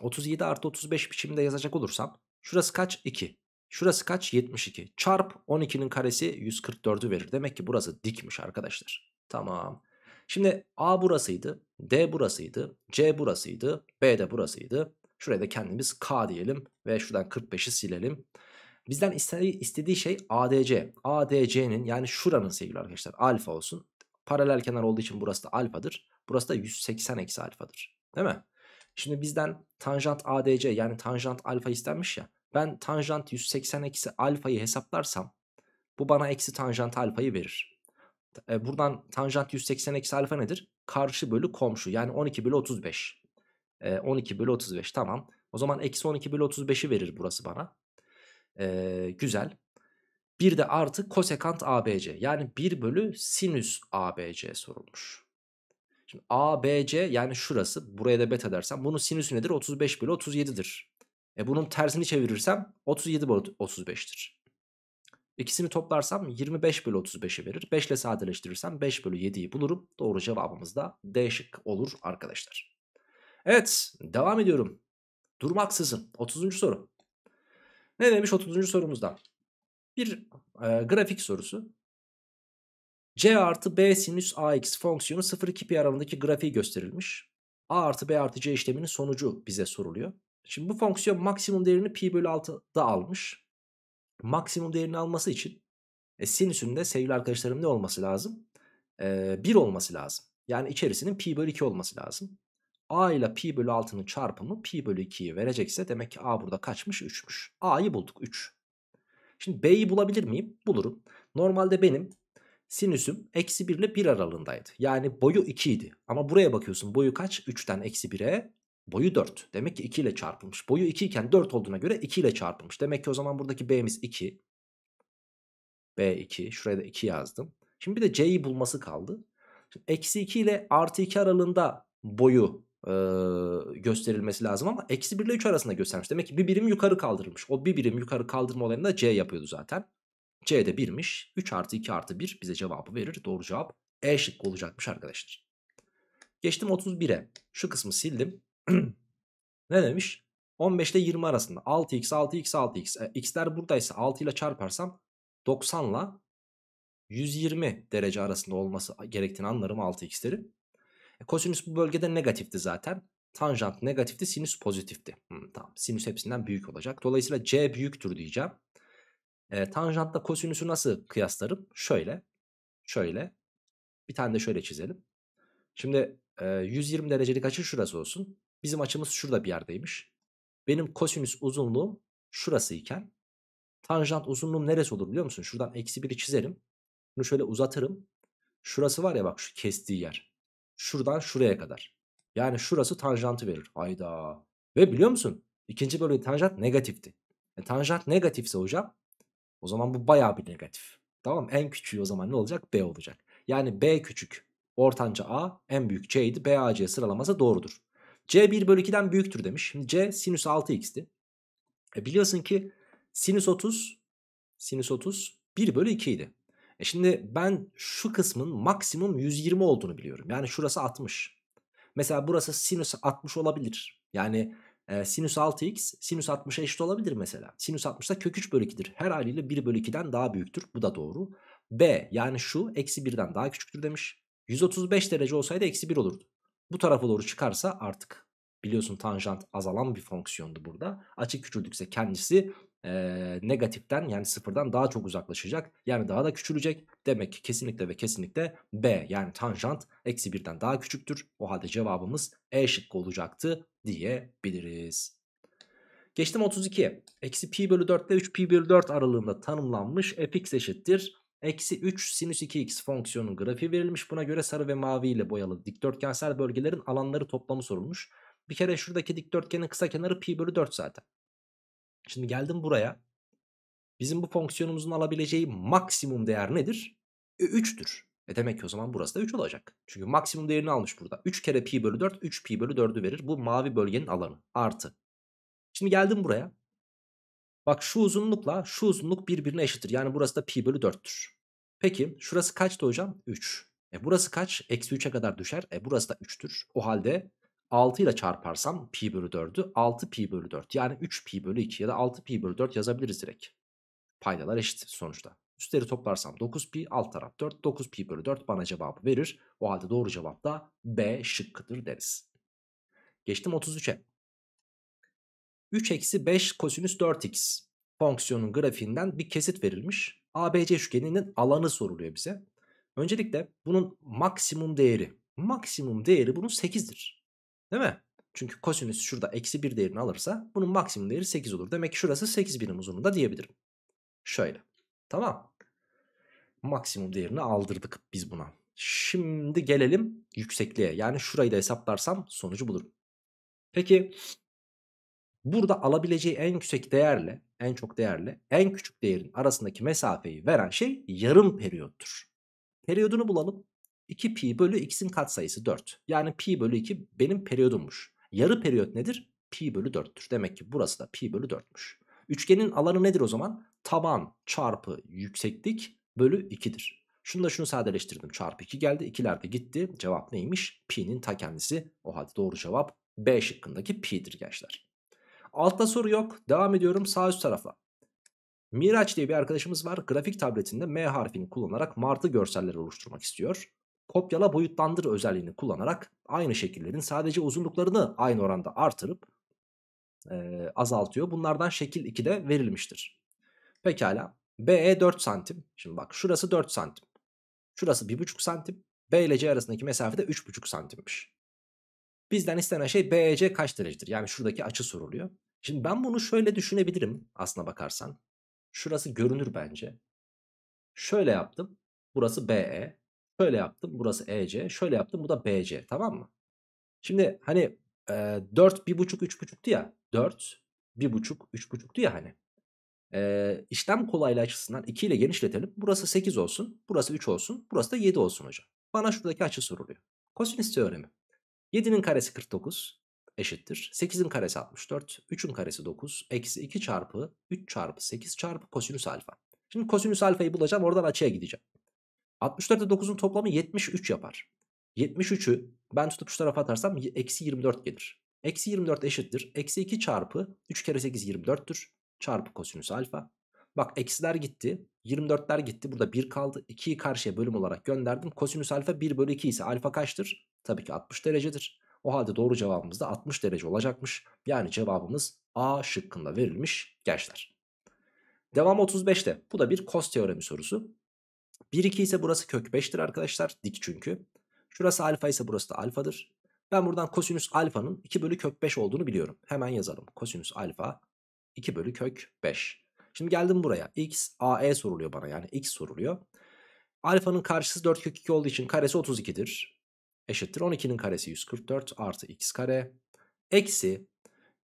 A: 37 artı 35 biçimde yazacak olursam şurası kaç? 2. Şurası kaç? 72. Çarp 12'nin karesi 144'ü verir. Demek ki burası dikmiş arkadaşlar. Tamam. Şimdi A burasıydı, D burasıydı, C burasıydı, B de burasıydı. Şuraya da kendimiz K diyelim ve şuradan 45'i silelim. Bizden istediği, istediği şey ADC. ADC'nin yani şuranın sevgili arkadaşlar alfa olsun. Paralel kenar olduğu için burası da alfadır. Burası da 180 eksi alfadır. Değil mi? Şimdi bizden tanjant ADC yani tanjant alfa istenmiş ya. Ben tanjant 180 eksi alfayı hesaplarsam bu bana eksi tanjant alfayı verir. E, buradan tanjant 180 eksi alfa nedir? Karşı bölü komşu yani 12 bölü 35. E, 12 bölü 35 tamam. O zaman eksi 12 bölü 35'i verir burası bana. E, güzel. Bir de artı kosekant ABC yani 1 bölü sinüs ABC sorulmuş. Şimdi ABC yani şurası buraya da bet edersem, bunun sinüsü nedir? 35 bölü 37'dir. E bunun tersini çevirirsem 37 bölü 35'tir. İkisini toplarsam 25 bölü 35'i verir. 5 ile sadeleştirirsem 5 bölü 7'yi bulurum. Doğru cevabımız da D şık olur arkadaşlar. Evet devam ediyorum. Durmaksızın 30. soru. Ne demiş 30. Sorumuzdan? Bir e, grafik sorusu. C artı B sinüs AX fonksiyonu 0-2 pi aralığındaki grafiği gösterilmiş. A artı B artı C işleminin sonucu bize soruluyor. Şimdi bu fonksiyon maksimum değerini pi bölü 6'da almış. Maksimum değerini alması için e, sinüsün de sevgili arkadaşlarım ne olması lazım? E, 1 olması lazım. Yani içerisinin pi bölü 2 olması lazım. A ile pi bölü 6'nın çarpımı pi bölü 2'yi verecekse demek ki A burada kaçmış? 3'müş. A'yı bulduk 3. Şimdi B'yi bulabilir miyim? Bulurum. Normalde benim sinüsüm eksi 1 ile 1 aralığındaydı. Yani boyu 2 idi. Ama buraya bakıyorsun boyu kaç? 3'ten eksi 1'e boyu 4. Demek ki 2 ile çarpılmış. Boyu 2 iken 4 olduğuna göre 2 ile çarpılmış. Demek ki o zaman buradaki B'miz 2. B2. Şuraya da 2 yazdım. Şimdi bir de C'yi bulması kaldı. Eksi 2 ile artı 2 aralığında boyu e, gösterilmesi lazım ama eksi 1 ile 3 arasında göstermiş. Demek ki bir birim yukarı kaldırılmış. O bir birim yukarı kaldırma olayında C yapıyordu zaten. C de 1'miş. 3 artı 2 artı 1 bize cevabı verir. Doğru cevap E şıkkı olacakmış arkadaşlar. Geçtim 31'e. Şu kısmı sildim. <clears throat> ne demiş? 15 ile 20 arasında 6x 6x 6x. E, x'ler buradaysa 6 ile çarparsam 90 ile 120 derece arasında olması gerektiğini anlarım 6x'leri. E, kosinüs bu bölgede negatifti zaten. Tanjant negatifti, sinüs pozitifti. Hmm, tamam, sinüs hepsinden büyük olacak. Dolayısıyla C büyüktür diyeceğim. E, tanjantla kosinüsü nasıl kıyaslarım? Şöyle, şöyle. Bir tane de şöyle çizelim. Şimdi e, 120 derecelik açı şurası olsun. Bizim açımız şurada bir yerdeymiş. Benim kosinüs uzunluğum şurası iken tanjant uzunluğum neresi olur biliyor musun? Şuradan eksi 1'i çizerim. Bunu şöyle uzatırım. Şurası var ya bak şu kestiği yer şuradan şuraya kadar. Yani şurası tanjantı verir. Hayda. Ve biliyor musun? İkinci bölge tanjant negatifti. E, tanjant negatifse hocam o zaman bu baya bir negatif. Tamam En küçüğü o zaman ne olacak? B olacak. Yani B küçük. Ortanca A en büyük C'ydi. B A C sıralaması doğrudur. C 1 bölü 2'den büyüktür demiş. Şimdi C sinüs 6x'ti. E biliyorsun ki sinüs 30 sinüs 30 1 bölü 2 idi. E şimdi ben şu kısmın maksimum 120 olduğunu biliyorum. Yani şurası 60. Mesela burası sinüs 60 olabilir. Yani e, sinüs 6x sinüs 60'a eşit olabilir mesela. Sinüs 60 da kök 3 bölü 2'dir. Her haliyle 1 bölü 2'den daha büyüktür. Bu da doğru. B yani şu eksi 1'den daha küçüktür demiş. 135 derece olsaydı eksi 1 olurdu. Bu tarafa doğru çıkarsa artık biliyorsun tanjant azalan bir fonksiyondu burada. Açı küçüldükse kendisi e, negatiften yani sıfırdan daha çok uzaklaşacak. Yani daha da küçülecek. Demek ki kesinlikle ve kesinlikle B yani tanjant eksi birden daha küçüktür. O halde cevabımız E şıkkı olacaktı diyebiliriz. Geçtim 32 Eksi pi bölü 4 ile 3 pi bölü 4 aralığında tanımlanmış fx eşittir. Eksi 3 sinüs 2x fonksiyonun grafiği verilmiş. Buna göre sarı ve mavi ile boyalı dikdörtgensel bölgelerin alanları toplamı sorulmuş. Bir kere şuradaki dikdörtgenin kısa kenarı pi bölü 4 zaten. Şimdi geldim buraya. Bizim bu fonksiyonumuzun alabileceği maksimum değer nedir? E, 3'tür. E demek ki o zaman burası da 3 olacak. Çünkü maksimum değerini almış burada. 3 kere pi bölü 4 3 pi bölü 4'ü verir. Bu mavi bölgenin alanı. Artı. Şimdi geldim buraya. Bak şu uzunlukla şu uzunluk birbirine eşittir. Yani burası da pi bölü 4'tür. Peki şurası kaçtı hocam? 3. E burası kaç? Eksi 3'e kadar düşer. E burası da 3'tür. O halde 6 ile çarparsam pi bölü 4'ü 6 pi bölü 4 yani 3 pi bölü 2 ya da 6 pi bölü 4 yazabiliriz direkt. Paydalar eşit sonuçta. Üstleri toplarsam 9 pi alt taraf 4 9 pi bölü 4 bana cevabı verir. O halde doğru cevap da B şıkkıdır deriz. Geçtim 33'e. 3 eksi 5 kosinüs 4x fonksiyonun grafiğinden bir kesit verilmiş. ABC üçgeninin alanı soruluyor bize. Öncelikle bunun maksimum değeri. Maksimum değeri bunun 8'dir. Değil mi? Çünkü kosinüs şurada eksi 1 değerini alırsa bunun maksimum değeri 8 olur. Demek ki şurası 8 birim uzunluğunda diyebilirim. Şöyle. Tamam. Maksimum değerini aldırdık biz buna. Şimdi gelelim yüksekliğe. Yani şurayı da hesaplarsam sonucu bulurum. Peki burada alabileceği en yüksek değerle en çok değerle en küçük değerin arasındaki mesafeyi veren şey yarım periyottur. Periyodunu bulalım. 2 pi bölü x'in katsayısı 4. Yani pi bölü 2 benim periyodummuş. Yarı periyot nedir? Pi bölü 4'tür. Demek ki burası da pi bölü 4'müş. Üçgenin alanı nedir o zaman? Taban çarpı yükseklik bölü 2'dir. Şunu da şunu sadeleştirdim. Çarpı 2 geldi. 2'ler de gitti. Cevap neymiş? Pi'nin ta kendisi. O halde doğru cevap B şıkkındaki pi'dir gençler. Altta soru yok. Devam ediyorum sağ üst tarafa. Miraç diye bir arkadaşımız var. Grafik tabletinde M harfini kullanarak martı görselleri oluşturmak istiyor kopyala boyutlandır özelliğini kullanarak aynı şekillerin sadece uzunluklarını aynı oranda artırıp e, azaltıyor. Bunlardan şekil 2'de verilmiştir. Pekala. BE 4 santim. Şimdi bak şurası 4 santim. Şurası 1,5 santim. B ile C arasındaki mesafe de 3,5 santimmiş. Bizden istenen şey BEC kaç derecedir? Yani şuradaki açı soruluyor. Şimdi ben bunu şöyle düşünebilirim aslına bakarsan. Şurası görünür bence. Şöyle yaptım. Burası BE. Şöyle yaptım. Burası EC. Şöyle yaptım. Bu da BC. Tamam mı? Şimdi hani e, 4, 1.5, 3.5'tu ya. 4, 1.5, 3.5'tu ya hani. E, işlem kolaylığı açısından 2 ile genişletelim. Burası 8 olsun. Burası 3 olsun. Burası da 7 olsun hocam. Bana şuradaki açı soruluyor. Kosinüs teoremi. 7'nin karesi 49 eşittir. 8'in karesi 64. 3'ün karesi 9. Eksi 2 çarpı 3 çarpı 8 çarpı kosinüs alfa. Şimdi kosinüs alfayı bulacağım. Oradan açıya gideceğim. 64'te 9'un toplamı 73 yapar. 73'ü ben tutup şu tarafa atarsam eksi 24 gelir. Eksi 24 eşittir. Eksi 2 çarpı 3 kere 8 24'tür. Çarpı kosinüs alfa. Bak eksiler gitti. 24'ler gitti. Burada 1 kaldı. 2'yi karşıya bölüm olarak gönderdim. Kosinüs alfa 1 bölü 2 ise alfa kaçtır? Tabii ki 60 derecedir. O halde doğru cevabımız da 60 derece olacakmış. Yani cevabımız A şıkkında verilmiş gençler. Devam 35'te. Bu da bir kos teoremi sorusu. 1-2 ise burası kök 5'tir arkadaşlar. Dik çünkü. Şurası alfa ise burası da alfadır. Ben buradan kosinüs alfanın 2 bölü kök 5 olduğunu biliyorum. Hemen yazalım. Kosinüs alfa 2 bölü kök 5. Şimdi geldim buraya. X, A, e soruluyor bana yani. X soruluyor. Alfanın karşısı 4 kök 2 olduğu için karesi 32'dir. Eşittir 12'nin karesi 144 artı x kare. Eksi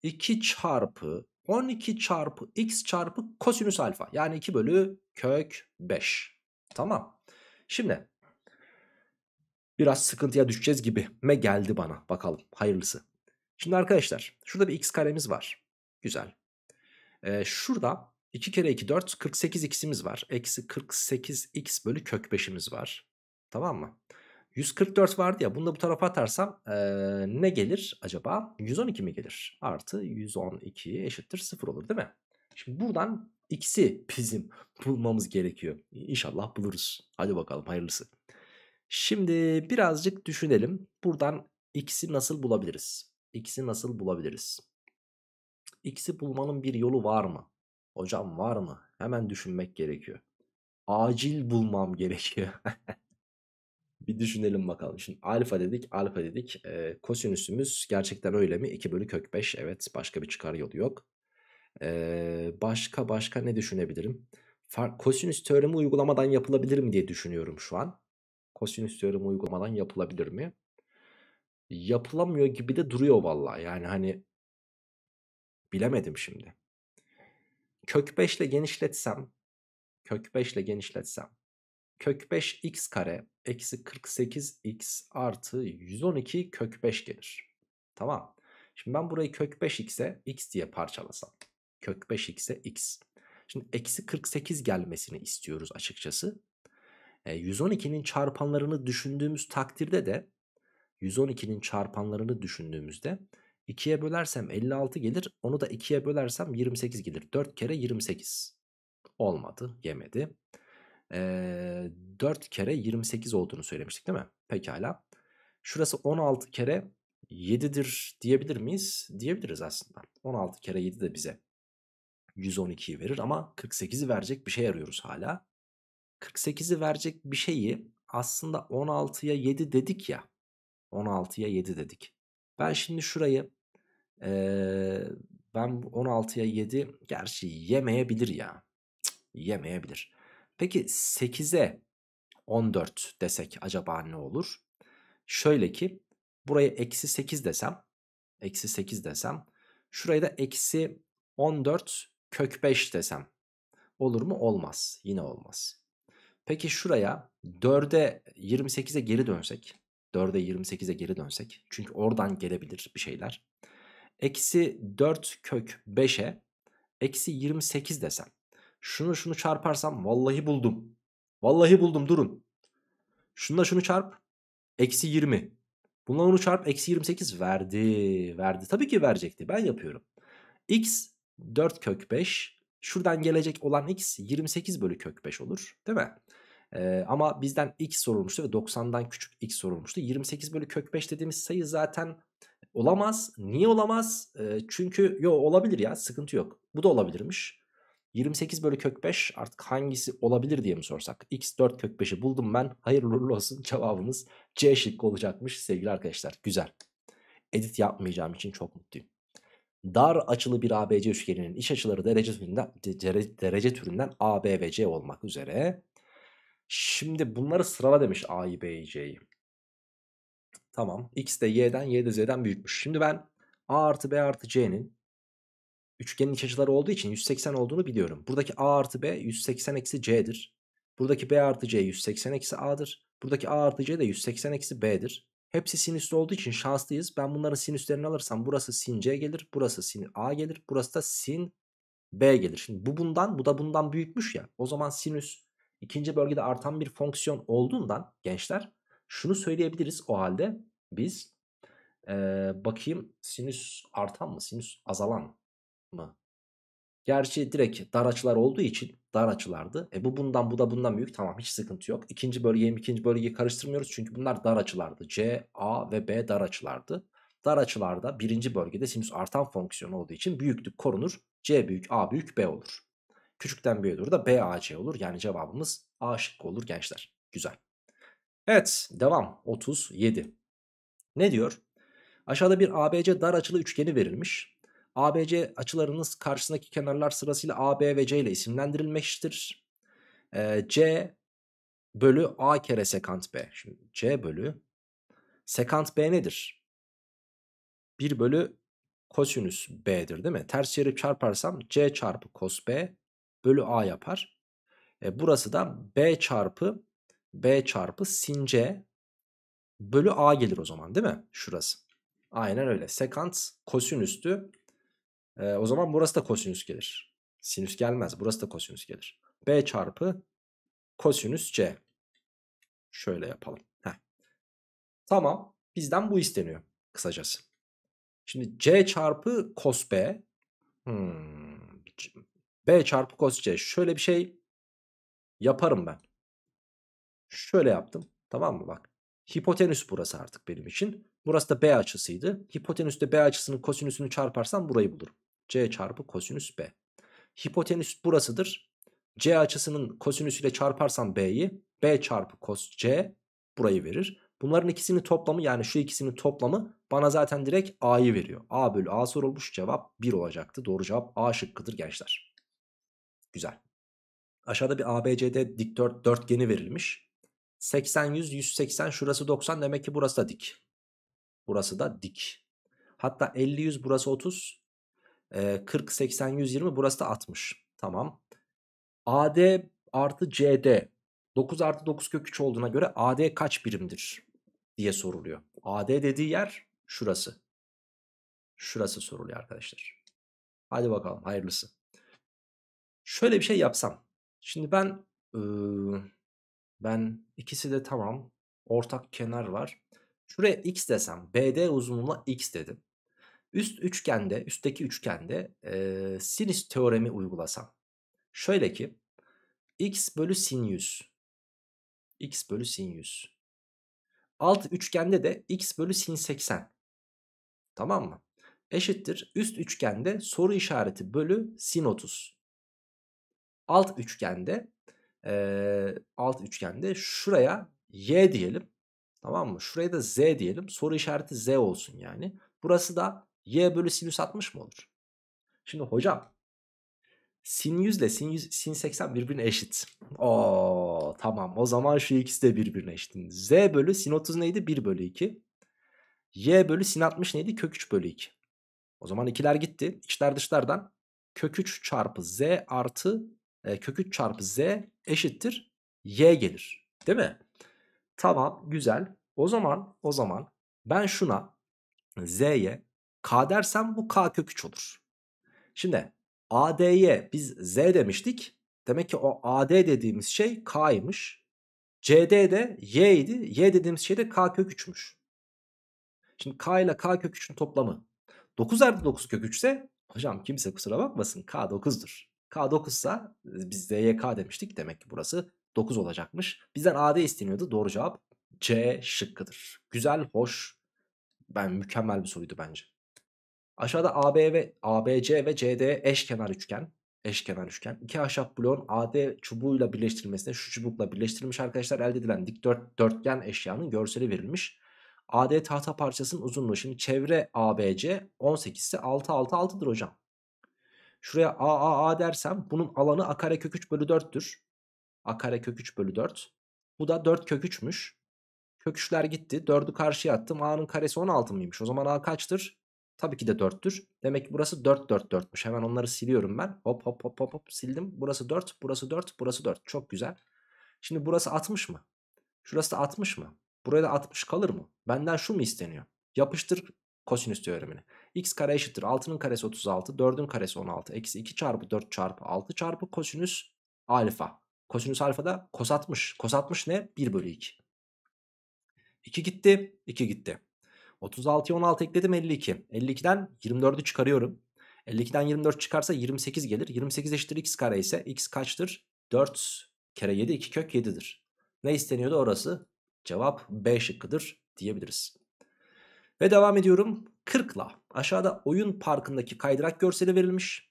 A: 2 çarpı 12 çarpı x çarpı kosinüs alfa. Yani 2 bölü kök 5. Tamam. Şimdi biraz sıkıntıya düşeceğiz gibi me geldi bana. Bakalım hayırlısı. Şimdi arkadaşlar şurada bir x karemiz var. Güzel. Ee, şurada 2 kere 2 4 48 x'imiz var. Eksi 48 x bölü kök 5'imiz var. Tamam mı? 144 vardı ya bunu da bu tarafa atarsam ee, ne gelir acaba? 112 mi gelir? Artı 112 eşittir 0 olur değil mi? Şimdi buradan İkisi bizim bulmamız gerekiyor. İnşallah buluruz. Hadi bakalım hayırlısı. Şimdi birazcık düşünelim. Buradan X'i nasıl bulabiliriz? X'i nasıl bulabiliriz? X'i bulmanın bir yolu var mı? Hocam var mı? Hemen düşünmek gerekiyor. Acil bulmam gerekiyor. <laughs> bir düşünelim bakalım. Şimdi alfa dedik, alfa dedik. E, kosinüsümüz gerçekten öyle mi? 2 bölü kök 5. Evet başka bir çıkar yolu yok. Ee, başka başka ne düşünebilirim? Fark, kosinüs teoremi uygulamadan yapılabilir mi diye düşünüyorum şu an. Kosinüs teoremi uygulamadan yapılabilir mi? Yapılamıyor gibi de duruyor valla. Yani hani bilemedim şimdi. Kök 5 ile genişletsem kök 5 ile genişletsem kök 5 x kare eksi 48 x artı 112 kök 5 gelir. Tamam. Şimdi ben burayı kök 5x'e x diye parçalasam. Kök 5 x ise x. Şimdi eksi 48 gelmesini istiyoruz açıkçası. E, 112'nin çarpanlarını düşündüğümüz takdirde de 112'nin çarpanlarını düşündüğümüzde 2'ye bölersem 56 gelir. Onu da 2'ye bölersem 28 gelir. 4 kere 28. Olmadı. Yemedi. Ee, 4 kere 28 olduğunu söylemiştik değil mi? Pekala. Şurası 16 kere 7'dir diyebilir miyiz? Diyebiliriz aslında. 16 kere 7 de bize 112'yi verir ama 48'i verecek bir şey arıyoruz hala. 48'i verecek bir şeyi aslında 16'ya 7 dedik ya. 16'ya 7 dedik. Ben şimdi şurayı ee, ben 16'ya 7 gerçi yemeyebilir ya. Cık, yemeyebilir. Peki 8'e 14 desek acaba ne olur? Şöyle ki buraya eksi 8 desem eksi 8 desem şurayı da eksi 14 kök 5 desem olur mu? Olmaz. Yine olmaz. Peki şuraya 4'e 28'e geri dönsek. 4'e 28'e geri dönsek. Çünkü oradan gelebilir bir şeyler. Eksi 4 kök 5'e eksi 28 desem. Şunu şunu çarparsam vallahi buldum. Vallahi buldum durun. Şunla şunu çarp. Eksi 20. Bununla onu çarp. Eksi 28 verdi. Verdi. Tabii ki verecekti. Ben yapıyorum. X 4 kök 5 şuradan gelecek olan x 28 bölü kök 5 olur değil mi? Ee, ama bizden x sorulmuştu ve 90'dan küçük x sorulmuştu. 28 bölü kök 5 dediğimiz sayı zaten olamaz. Niye olamaz? Ee, çünkü yo olabilir ya sıkıntı yok. Bu da olabilirmiş. 28 bölü kök 5 artık hangisi olabilir diye mi sorsak? X 4 kök 5'i buldum ben. Hayırlı uğurlu olsun cevabımız C şıkkı olacakmış sevgili arkadaşlar. Güzel. Edit yapmayacağım için çok mutluyum dar açılı bir ABC üçgeninin iç açıları derece türünden, derece, derece türünden A, B ve C olmak üzere. Şimdi bunları sırala demiş A'yı, B'yi, C'yi. Tamam. X de Y'den, Y de Z'den büyükmüş. Şimdi ben A artı B artı C'nin üçgenin iç açıları olduğu için 180 olduğunu biliyorum. Buradaki A artı B 180 eksi C'dir. Buradaki B artı C 180 eksi A'dır. Buradaki A artı C de 180 eksi B'dir. Hepsi sinüs olduğu için şanslıyız. Ben bunların sinüslerini alırsam burası sin C gelir. Burası sin A gelir. Burası da sin B gelir. Şimdi bu bundan bu da bundan büyükmüş ya. O zaman sinüs ikinci bölgede artan bir fonksiyon olduğundan gençler şunu söyleyebiliriz o halde biz ee, bakayım sinüs artan mı sinüs azalan mı Gerçi direkt dar açılar olduğu için dar açılardı. E bu bundan bu da bundan büyük tamam hiç sıkıntı yok. İkinci bölgeyi ikinci bölgeyi karıştırmıyoruz çünkü bunlar dar açılardı. C, A ve B dar açılardı. Dar açılarda birinci bölgede sinüs artan fonksiyonu olduğu için büyüklük korunur. C büyük, A büyük, B olur. Küçükten büyüğe doğru da B, A, C olur. Yani cevabımız A şıkkı olur gençler. Güzel. Evet devam 37. Ne diyor? Aşağıda bir ABC dar açılı üçgeni verilmiş. ABC açılarınız karşısındaki kenarlar sırasıyla AB ve C ile isimlendirilmiştir. E, C bölü A kere sekant B. Şimdi C bölü sekant B nedir? 1 bölü kosinüs B'dir değil mi? Ters çevirip çarparsam C çarpı kos B bölü A yapar. E, burası da B çarpı B çarpı sin C bölü A gelir o zaman değil mi? Şurası. Aynen öyle. Sekant kosinüstü e, o zaman burası da kosinüs gelir. Sinüs gelmez. Burası da kosinüs gelir. B çarpı kosinüs C. Şöyle yapalım. Heh. Tamam. Bizden bu isteniyor kısacası. Şimdi C çarpı kos B. Hmm. B çarpı kos C. Şöyle bir şey yaparım ben. Şöyle yaptım. Tamam mı bak. Hipotenüs burası artık benim için. Burası da B açısıydı. Hipotenüste B açısının kosinüsünü çarparsam burayı bulurum. C çarpı kosinüs B. Hipotenüs burasıdır. C açısının kosinüsüyle çarparsam B'yi B çarpı kos C burayı verir. Bunların ikisinin toplamı yani şu ikisinin toplamı bana zaten direkt A'yı veriyor. A bölü A sorulmuş cevap 1 olacaktı. Doğru cevap A şıkkıdır gençler. Güzel. Aşağıda bir ABCD dikdört dörtgeni verilmiş. 80, 100, 180 şurası 90 demek ki burası da dik. Burası da dik. Hatta 50, 100 burası 30. 40, 80, 120 burası da 60. Tamam. AD artı CD 9 artı 9 kök 3 olduğuna göre AD kaç birimdir diye soruluyor. AD dediği yer şurası. Şurası soruluyor arkadaşlar. Hadi bakalım hayırlısı. Şöyle bir şey yapsam. Şimdi ben ıı, ben ikisi de tamam. Ortak kenar var. Şuraya x desem. BD uzunluğuna x dedim. Üst üçgende, üstteki üçgende e, sinüs teoremi uygulasam. Şöyle ki x bölü sinüs. x bölü sinüs. Alt üçgende de x bölü sin 80. Tamam mı? Eşittir üst üçgende soru işareti bölü sin 30. Alt üçgende e, alt üçgende şuraya y diyelim. Tamam mı? Şuraya da z diyelim. Soru işareti z olsun yani. Burası da y bölü sinüs 60 mı olur? Şimdi hocam sin 100 ile sin, 100, sin 80 birbirine eşit. Oo tamam o zaman şu ikisi de birbirine eşit. z bölü sin 30 neydi? 1 bölü 2. y bölü sin 60 neydi? Kök 3 bölü 2. O zaman ikiler gitti. İçler dışlardan kök 3 çarpı z artı e, kök 3 çarpı z eşittir y gelir. Değil mi? Tamam güzel. O zaman o zaman ben şuna z'ye K dersem bu K kök 3 olur. Şimdi AD'ye biz Z demiştik. Demek ki o AD dediğimiz şey K'ymış. CD de Y idi. Y dediğimiz şey de K kök 3'müş. Şimdi K ile K kök 3'ün toplamı 9 artı 9 kök 3 ise hocam kimse kusura bakmasın K 9'dur. K 9 ise biz Z'ye K demiştik demek ki burası 9 olacakmış. Bizden AD isteniyordu doğru cevap C şıkkıdır. Güzel, hoş, ben mükemmel bir soruydu bence. Aşağıda AB ve ABC ve CD eşkenar üçgen. Eşkenar üçgen. İki ahşap bloğun AD çubuğuyla birleştirilmesine şu çubukla birleştirilmiş arkadaşlar elde edilen dikdört dörtgen eşyanın görseli verilmiş. AD tahta parçasının uzunluğu. Şimdi çevre ABC 18 ise 6 6 6'dır hocam. Şuraya AAA dersem bunun alanı a kare kök 3 bölü 4'tür. A kare kök 3 bölü 4. Bu da 4 kök 3'müş. Kök 3'ler gitti. 4'ü karşıya attım. A'nın karesi 16 mıymış? O zaman A kaçtır? Tabii ki de 4'tür. Demek ki burası 4 4 4'müş. Hemen onları siliyorum ben. Hop hop hop hop hop sildim. Burası 4, burası 4, burası 4. Çok güzel. Şimdi burası 60 mı? Şurası da 60 mı? Buraya da 60 kalır mı? Benden şu mu isteniyor? Yapıştır kosinüs teoremini. x kare eşittir 6'nın karesi 36, 4'ün karesi 16, eksi 2 çarpı 4 çarpı 6 çarpı kosinüs alfa. Kosinüs alfa da kos 60. Kos 60 ne? 1 bölü 2. 2 gitti, 2 gitti. 36'ya 16 ekledim 52. 52'den 24'ü çıkarıyorum. 52'den 24 çıkarsa 28 gelir. 28 eşittir x kare ise x kaçtır? 4 kere 7 2 kök 7'dir. Ne isteniyordu orası? Cevap B şıkkıdır diyebiliriz. Ve devam ediyorum 40'la. Aşağıda oyun parkındaki kaydırak görseli verilmiş.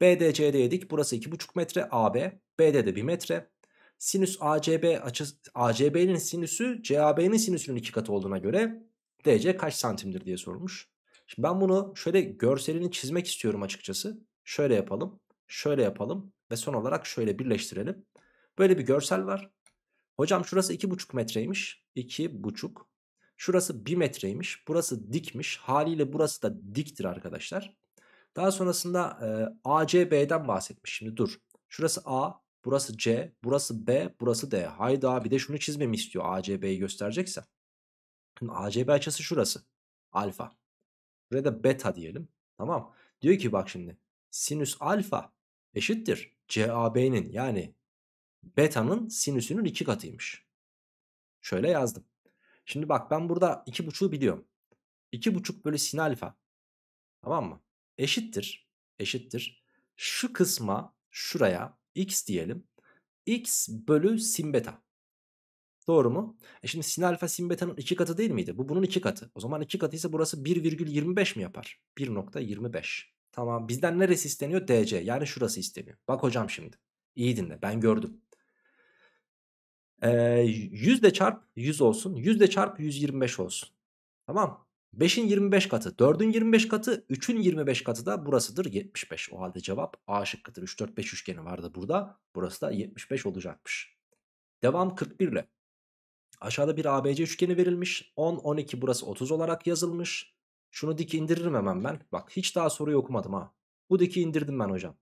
A: BDCD'ydik. Burası 2,5 metre AB. BD'de de 1 metre. Sinüs ACB açısı, ACB'nin sinüsü CAB'nin sinüsünün 2 katı olduğuna göre DC kaç santimdir diye sormuş. Şimdi ben bunu şöyle görselini çizmek istiyorum açıkçası. Şöyle yapalım, şöyle yapalım ve son olarak şöyle birleştirelim. Böyle bir görsel var. Hocam şurası 2,5 metreymiş. 2,5. Şurası 1 metreymiş. Burası dikmiş. Haliyle burası da diktir arkadaşlar. Daha sonrasında e, ACB'den bahsetmiş. Şimdi dur. Şurası A, burası C, burası B, burası D. Hayda bir de şunu çizmemi istiyor ACB'yi göstereceksem. Şimdi ACB açısı şurası. Alfa. Buraya da beta diyelim. Tamam. Diyor ki bak şimdi sinüs alfa eşittir CAB'nin yani beta'nın sinüsünün iki katıymış. Şöyle yazdım. Şimdi bak ben burada iki 2.5'u biliyorum. İki buçuk bölü sin alfa. Tamam mı? Eşittir. Eşittir. Şu kısma şuraya x diyelim. x bölü sin beta. Doğru mu? E şimdi sin alfa sin beta'nın 2 katı değil miydi? Bu bunun 2 katı. O zaman 2 katıysa burası 1,25 mi yapar? 1,25. Tamam bizden neresi isteniyor? DC yani şurası isteniyor. Bak hocam şimdi. İyi dinle ben gördüm. Ee, 100 de çarp 100 olsun. 100 de çarp 125 olsun. Tamam. 5'in 25 katı, 4'ün 25 katı, 3'ün 25 katı da burasıdır 75. O halde cevap A şıkkıdır. 3, 4, 5 üçgeni vardı burada. Burası da 75 olacakmış. Devam 41 ile. Aşağıda bir ABC üçgeni verilmiş. 10, 12 burası 30 olarak yazılmış. Şunu dik indiririm hemen ben. Bak hiç daha soruyu okumadım ha. Bu diki indirdim ben hocam.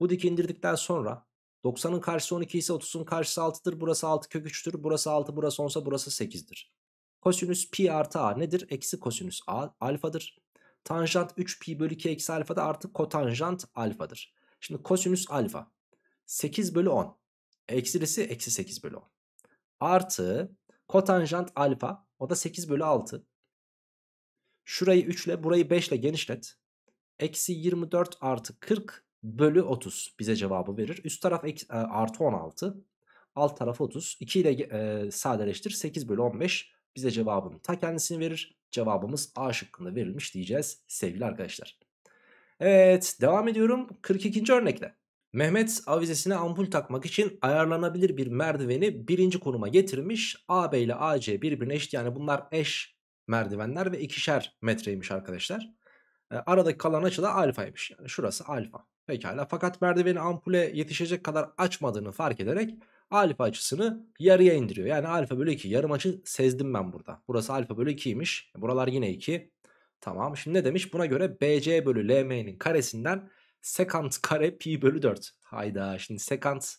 A: Bu diki indirdikten sonra 90'ın karşısı 12 ise 30'un karşısı 6'dır. Burası 6 kök 3'tür. Burası 6 burası 10'sa burası 8'dir. Kosinüs pi artı a nedir? Eksi kosinüs a alfadır. Tanjant 3 pi bölü 2 eksi alfa da artı kotanjant alfadır. Şimdi kosinüs alfa 8 bölü 10. Eksilisi eksi 8 bölü 10. Artı Kotanjant alfa o da 8 bölü 6. Şurayı 3 ile burayı 5 ile genişlet. Eksi 24 artı 40 bölü 30 bize cevabı verir. Üst taraf e, artı 16. Alt taraf 30. 2 ile e, sadeleştir. 8 bölü 15 bize cevabını, ta kendisini verir. Cevabımız A şıkkında verilmiş diyeceğiz sevgili arkadaşlar. Evet devam ediyorum 42. örnekle. Mehmet avizesine ampul takmak için ayarlanabilir bir merdiveni birinci konuma getirmiş. AB ile AC birbirine eşit yani bunlar eş merdivenler ve ikişer metreymiş arkadaşlar. E, aradaki kalan açı da alfaymış yani şurası alfa. Pekala fakat merdiveni ampule yetişecek kadar açmadığını fark ederek alfa açısını yarıya indiriyor. Yani alfa bölü 2 yarım açı sezdim ben burada. Burası alfa bölü 2'ymiş. E, buralar yine 2. Tamam şimdi ne demiş? Buna göre BC bölü LM'nin karesinden sekant kare pi bölü 4. Hayda şimdi sekant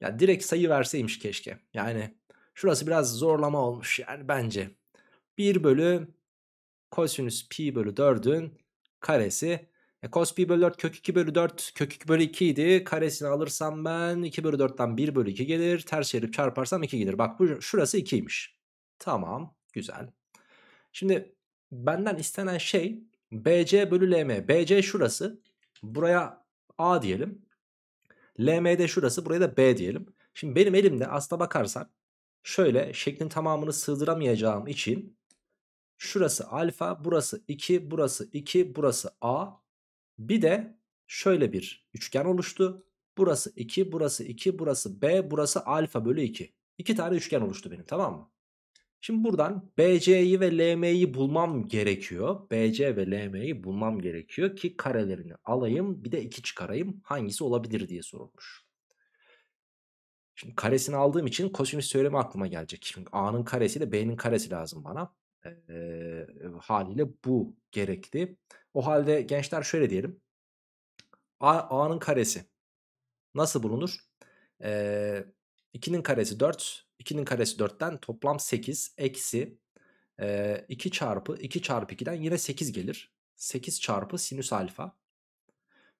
A: ya direkt sayı verseymiş keşke. Yani şurası biraz zorlama olmuş yani bence. 1 bölü kosinüs pi bölü 4'ün karesi. E, cos pi bölü 4 kök 2 bölü 4 kök 2 bölü 2 idi. Karesini alırsam ben 2 bölü 4'ten 1 bölü 2 gelir. Ters çevirip çarparsam 2 gelir. Bak bu, şurası 2'ymiş. Tamam güzel. Şimdi benden istenen şey BC bölü LM. BC şurası. Buraya A diyelim. LM'de şurası buraya da B diyelim. Şimdi benim elimde asla bakarsan şöyle şeklin tamamını sığdıramayacağım için şurası alfa, burası 2, burası 2, burası A. Bir de şöyle bir üçgen oluştu. Burası 2, burası 2, burası B, burası alfa bölü 2. İki tane üçgen oluştu benim tamam mı? Şimdi buradan BC'yi ve LM'yi bulmam gerekiyor. BC ve LM'yi bulmam gerekiyor ki karelerini alayım bir de 2 çıkarayım. Hangisi olabilir diye sorulmuş. Şimdi karesini aldığım için kosinüs söyleme aklıma gelecek. Çünkü A'nın karesiyle B'nin karesi lazım bana. Ee, haliyle bu gerekti. O halde gençler şöyle diyelim. A'nın karesi nasıl bulunur? Ee, 2'nin karesi 4, 2'nin karesi 4'ten toplam 8 eksi e, 2 çarpı 2 çarpı 2'den yine 8 gelir. 8 çarpı sinüs alfa.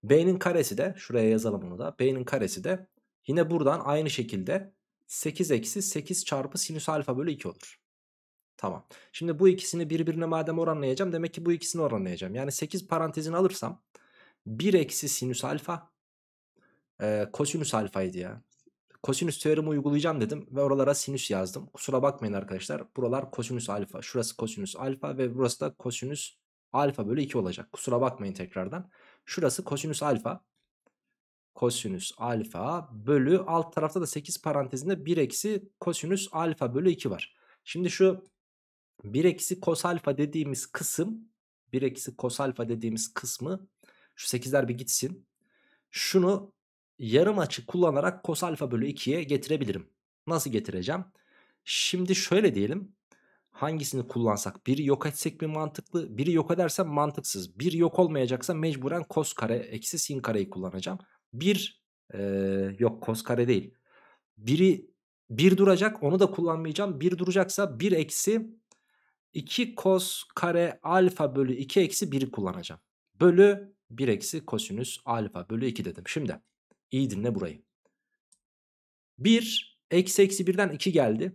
A: B'nin karesi de şuraya yazalım onu da. B'nin karesi de yine buradan aynı şekilde 8 eksi 8 çarpı sinüs alfa bölü 2 olur. Tamam. Şimdi bu ikisini birbirine madem oranlayacağım demek ki bu ikisini oranlayacağım. Yani 8 parantezini alırsam 1 eksi sinüs alfa e, kosinüs alfaydı ya. Kosinüs teoremi uygulayacağım dedim ve oralara sinüs yazdım. Kusura bakmayın arkadaşlar. Buralar kosinüs alfa. Şurası kosinüs alfa ve burası da kosinüs alfa bölü 2 olacak. Kusura bakmayın tekrardan. Şurası kosinüs alfa. Kosinüs alfa bölü alt tarafta da 8 parantezinde 1 eksi kosinüs alfa bölü 2 var. Şimdi şu 1 eksi kos alfa dediğimiz kısım 1 eksi kos alfa dediğimiz kısmı şu 8'ler bir gitsin. Şunu yarım açı kullanarak kos alfa bölü 2'ye getirebilirim. Nasıl getireceğim? Şimdi şöyle diyelim. Hangisini kullansak? Biri yok etsek mi mantıklı? Biri yok edersem mantıksız. Bir yok olmayacaksa mecburen kos kare eksi sin kareyi kullanacağım. Bir e, yok kos kare değil. Biri bir duracak onu da kullanmayacağım. Bir duracaksa bir eksi 2 kos kare alfa bölü 2 eksi 1'i kullanacağım. Bölü 1 eksi kosinüs alfa bölü 2 dedim. Şimdi İyi dinle burayı. 1 eksi eksi 1'den 2 geldi.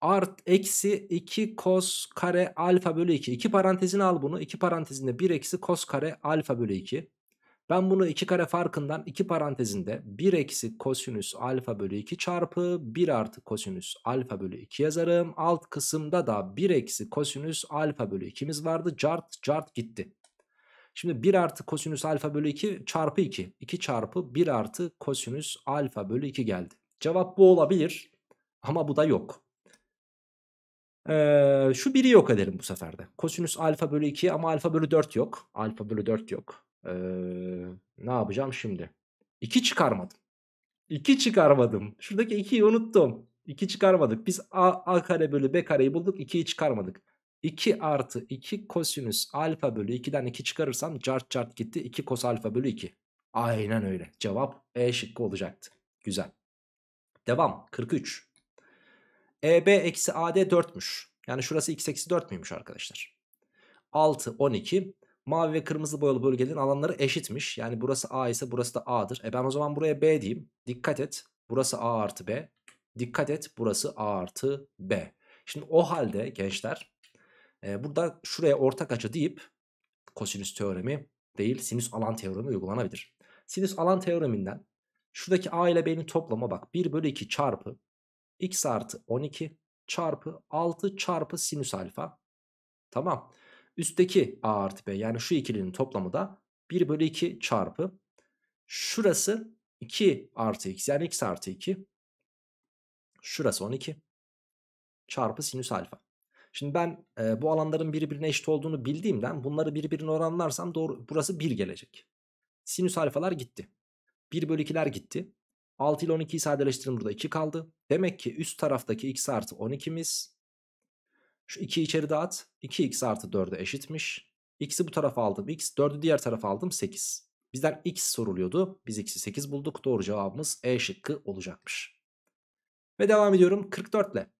A: Art eksi 2 kos kare alfa bölü 2. 2 parantezine al bunu. 2 parantezinde 1 eksi kos kare alfa bölü 2. Ben bunu 2 kare farkından 2 parantezinde 1 eksi kosinüs alfa bölü 2 çarpı 1 artı kosinüs alfa bölü 2 yazarım. Alt kısımda da 1 eksi kosinüs alfa bölü 2'miz vardı. Cart cart gitti. Şimdi 1 artı kosinüs alfa bölü 2 çarpı 2. 2 çarpı 1 artı kosinüs alfa bölü 2 geldi. Cevap bu olabilir ama bu da yok. Ee, şu biri yok edelim bu seferde. Kosinüs alfa bölü 2 ama alfa bölü 4 yok. Alfa bölü 4 yok. Ee, ne yapacağım şimdi? 2 çıkarmadım. 2 çıkarmadım. Şuradaki 2'yi unuttum. 2 çıkarmadık. Biz a, a kare bölü b kareyi bulduk. 2'yi çıkarmadık. 2 artı 2 kosinüs alfa bölü 2'den 2 çıkarırsam cart cart gitti 2 kos alfa bölü 2. Aynen öyle. Cevap E şıkkı olacaktı. Güzel. Devam. 43. EB eksi AD 4'müş. Yani şurası x eksi 4 müymüş arkadaşlar? 6, 12. Mavi ve kırmızı boyalı bölgelerin alanları eşitmiş. Yani burası A ise burası da A'dır. E ben o zaman buraya B diyeyim. Dikkat et. Burası A artı B. Dikkat et. Burası A artı B. Şimdi o halde gençler e, burada şuraya ortak açı deyip kosinüs teoremi değil sinüs alan teoremi uygulanabilir. Sinüs alan teoreminden şuradaki a ile b'nin toplama bak 1 bölü 2 çarpı x artı 12 çarpı 6 çarpı sinüs alfa. Tamam. Üstteki a artı b yani şu ikilinin toplamı da 1 bölü 2 çarpı. Şurası 2 artı x yani x artı 2. Şurası 12 çarpı sinüs alfa. Şimdi ben e, bu alanların birbirine eşit olduğunu bildiğimden bunları birbirine oranlarsam doğru burası 1 gelecek. Sinüs alfalar gitti. 1 bölü 2'ler gitti. 6 ile 12'yi sadeleştirin burada 2 kaldı. Demek ki üst taraftaki x artı 12'miz. Şu 2'yi içeri dağıt. 2x artı 4'e eşitmiş. X'i bu tarafa aldım x. 4'ü diğer tarafa aldım 8. Bizden x soruluyordu. Biz x'i 8 bulduk. Doğru cevabımız E şıkkı olacakmış. Ve devam ediyorum 44 ile.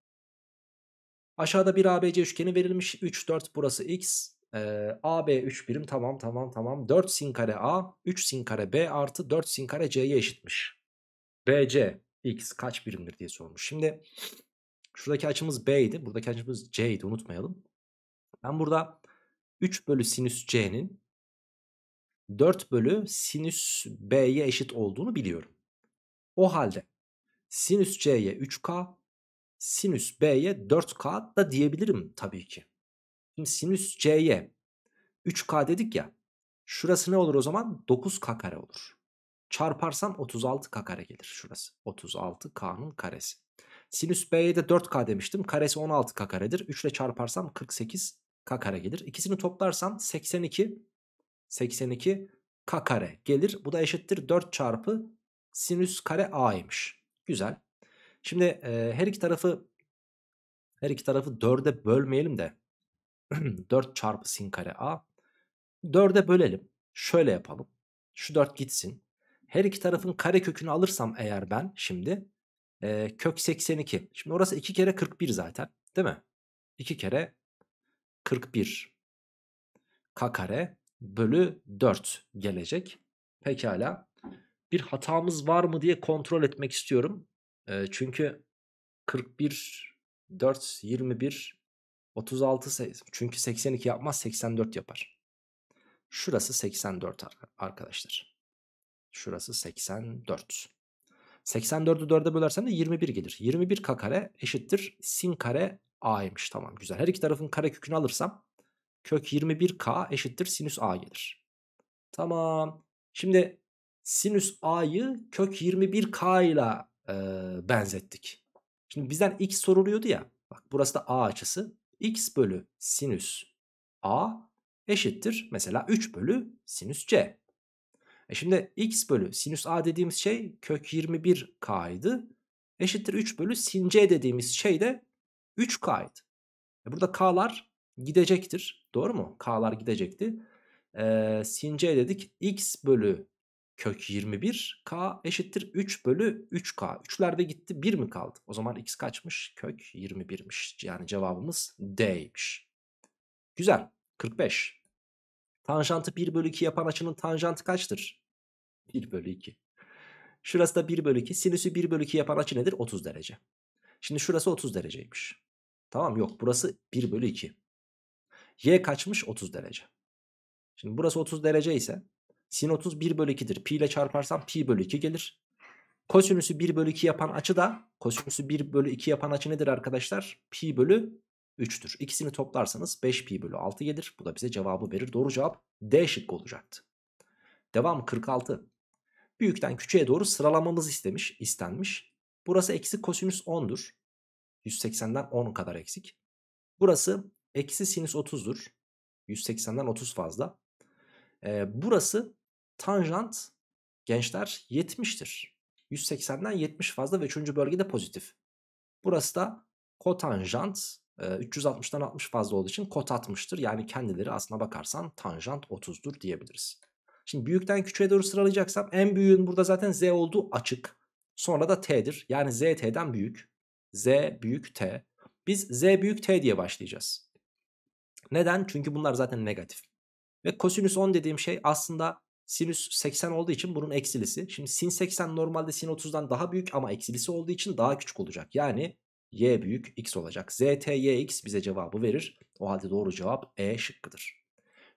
A: Aşağıda bir ABC üçgeni verilmiş. 3, 4 burası x. Ee, AB 3 birim tamam tamam tamam. 4 sin kare A, 3 sin kare B artı 4 sin kare C'ye eşitmiş. BC x kaç birimdir diye sormuş. Şimdi şuradaki açımız B idi. Buradaki açımız C idi unutmayalım. Ben burada 3 bölü sinüs C'nin 4 bölü sinüs B'ye eşit olduğunu biliyorum. O halde sinüs C'ye 3K sinüs b'ye 4k da diyebilirim tabii ki. Şimdi sinüs c'ye 3k dedik ya. Şurası ne olur o zaman? 9k kare olur. Çarparsam 36k kare gelir şurası. 36k'nın karesi. Sinüs b'ye de 4k demiştim. Karesi 16k karedir. 3 ile çarparsam 48 k kare gelir. İkisini toplarsam 82 82 k kare gelir. Bu da eşittir 4 çarpı sinüs kare a'ymış. Güzel. Şimdi e, her iki tarafı her iki tarafı 4'e bölmeyelim de 4 <clears throat> çarpı sin kare a 4'e bölelim. Şöyle yapalım. Şu 4 gitsin. Her iki tarafın kare kökünü alırsam eğer ben şimdi e, kök 82. Şimdi orası 2 kere 41 zaten değil mi? 2 kere 41 k kare bölü 4 gelecek. Pekala. Bir hatamız var mı diye kontrol etmek istiyorum. E, çünkü 41, 4, 21, 36 sayısı. çünkü 82 yapmaz 84 yapar. Şurası 84 arkadaşlar. Şurası 84. 84'ü 4'e bölersen de 21 gelir. 21 k kare eşittir sin kare a'ymış. Tamam güzel. Her iki tarafın kare kökünü alırsam kök 21k eşittir sinüs a gelir. Tamam. Şimdi sinüs a'yı kök 21k ile e, benzettik. Şimdi bizden x soruluyordu ya. Bak burası da a açısı. x bölü sinüs a eşittir mesela 3 bölü sinüs c. E şimdi x bölü sinüs a dediğimiz şey kök 21k'ydı. Eşittir 3 bölü sin c dediğimiz şey de 3k'ydı. E burada k'lar gidecektir. Doğru mu? K'lar gidecekti. E, sin c dedik. x bölü kök 21 k eşittir 3 bölü 3k. 3'lerde gitti 1 mi kaldı? O zaman x kaçmış? Kök 21'miş. Yani cevabımız D'ymiş. Güzel. 45. Tanjantı 1 bölü 2 yapan açının tanjantı kaçtır? 1 bölü 2. Şurası da 1 bölü 2. Sinüsü 1 bölü 2 yapan açı nedir? 30 derece. Şimdi şurası 30 dereceymiş. Tamam yok burası 1 bölü 2. Y kaçmış? 30 derece. Şimdi burası 30 derece ise Sin 30 1 bölü 2'dir. Pi ile çarparsam pi bölü 2 gelir. Kosinüsü 1 bölü 2 yapan açı da kosinüsü 1 bölü 2 yapan açı nedir arkadaşlar? Pi bölü 3'tür. İkisini toplarsanız 5 pi bölü 6 gelir. Bu da bize cevabı verir. Doğru cevap D şıkkı olacaktı. Devam 46. Büyükten küçüğe doğru sıralamamız istemiş, istenmiş. Burası eksi kosinüs 10'dur. 180'den 10 kadar eksik. Burası eksi sinüs 30'dur. 180'den 30 fazla burası tanjant gençler 70'tir. 180'den 70 fazla ve 3. bölgede pozitif. Burası da kotanjant 360'dan 60 fazla olduğu için kot 60'tır. Yani kendileri aslına bakarsan tanjant 30'dur diyebiliriz. Şimdi büyükten küçüğe doğru sıralayacaksam en büyüğün burada zaten z olduğu açık. Sonra da t'dir. Yani z t'den büyük. z büyük t. Biz z büyük t diye başlayacağız. Neden? Çünkü bunlar zaten negatif. Ve kosinüs 10 dediğim şey aslında sinüs 80 olduğu için bunun eksilisi. Şimdi sin 80 normalde sin 30'dan daha büyük ama eksilisi olduğu için daha küçük olacak. Yani y büyük x olacak. ztyx bize cevabı verir. O halde doğru cevap e şıkkıdır.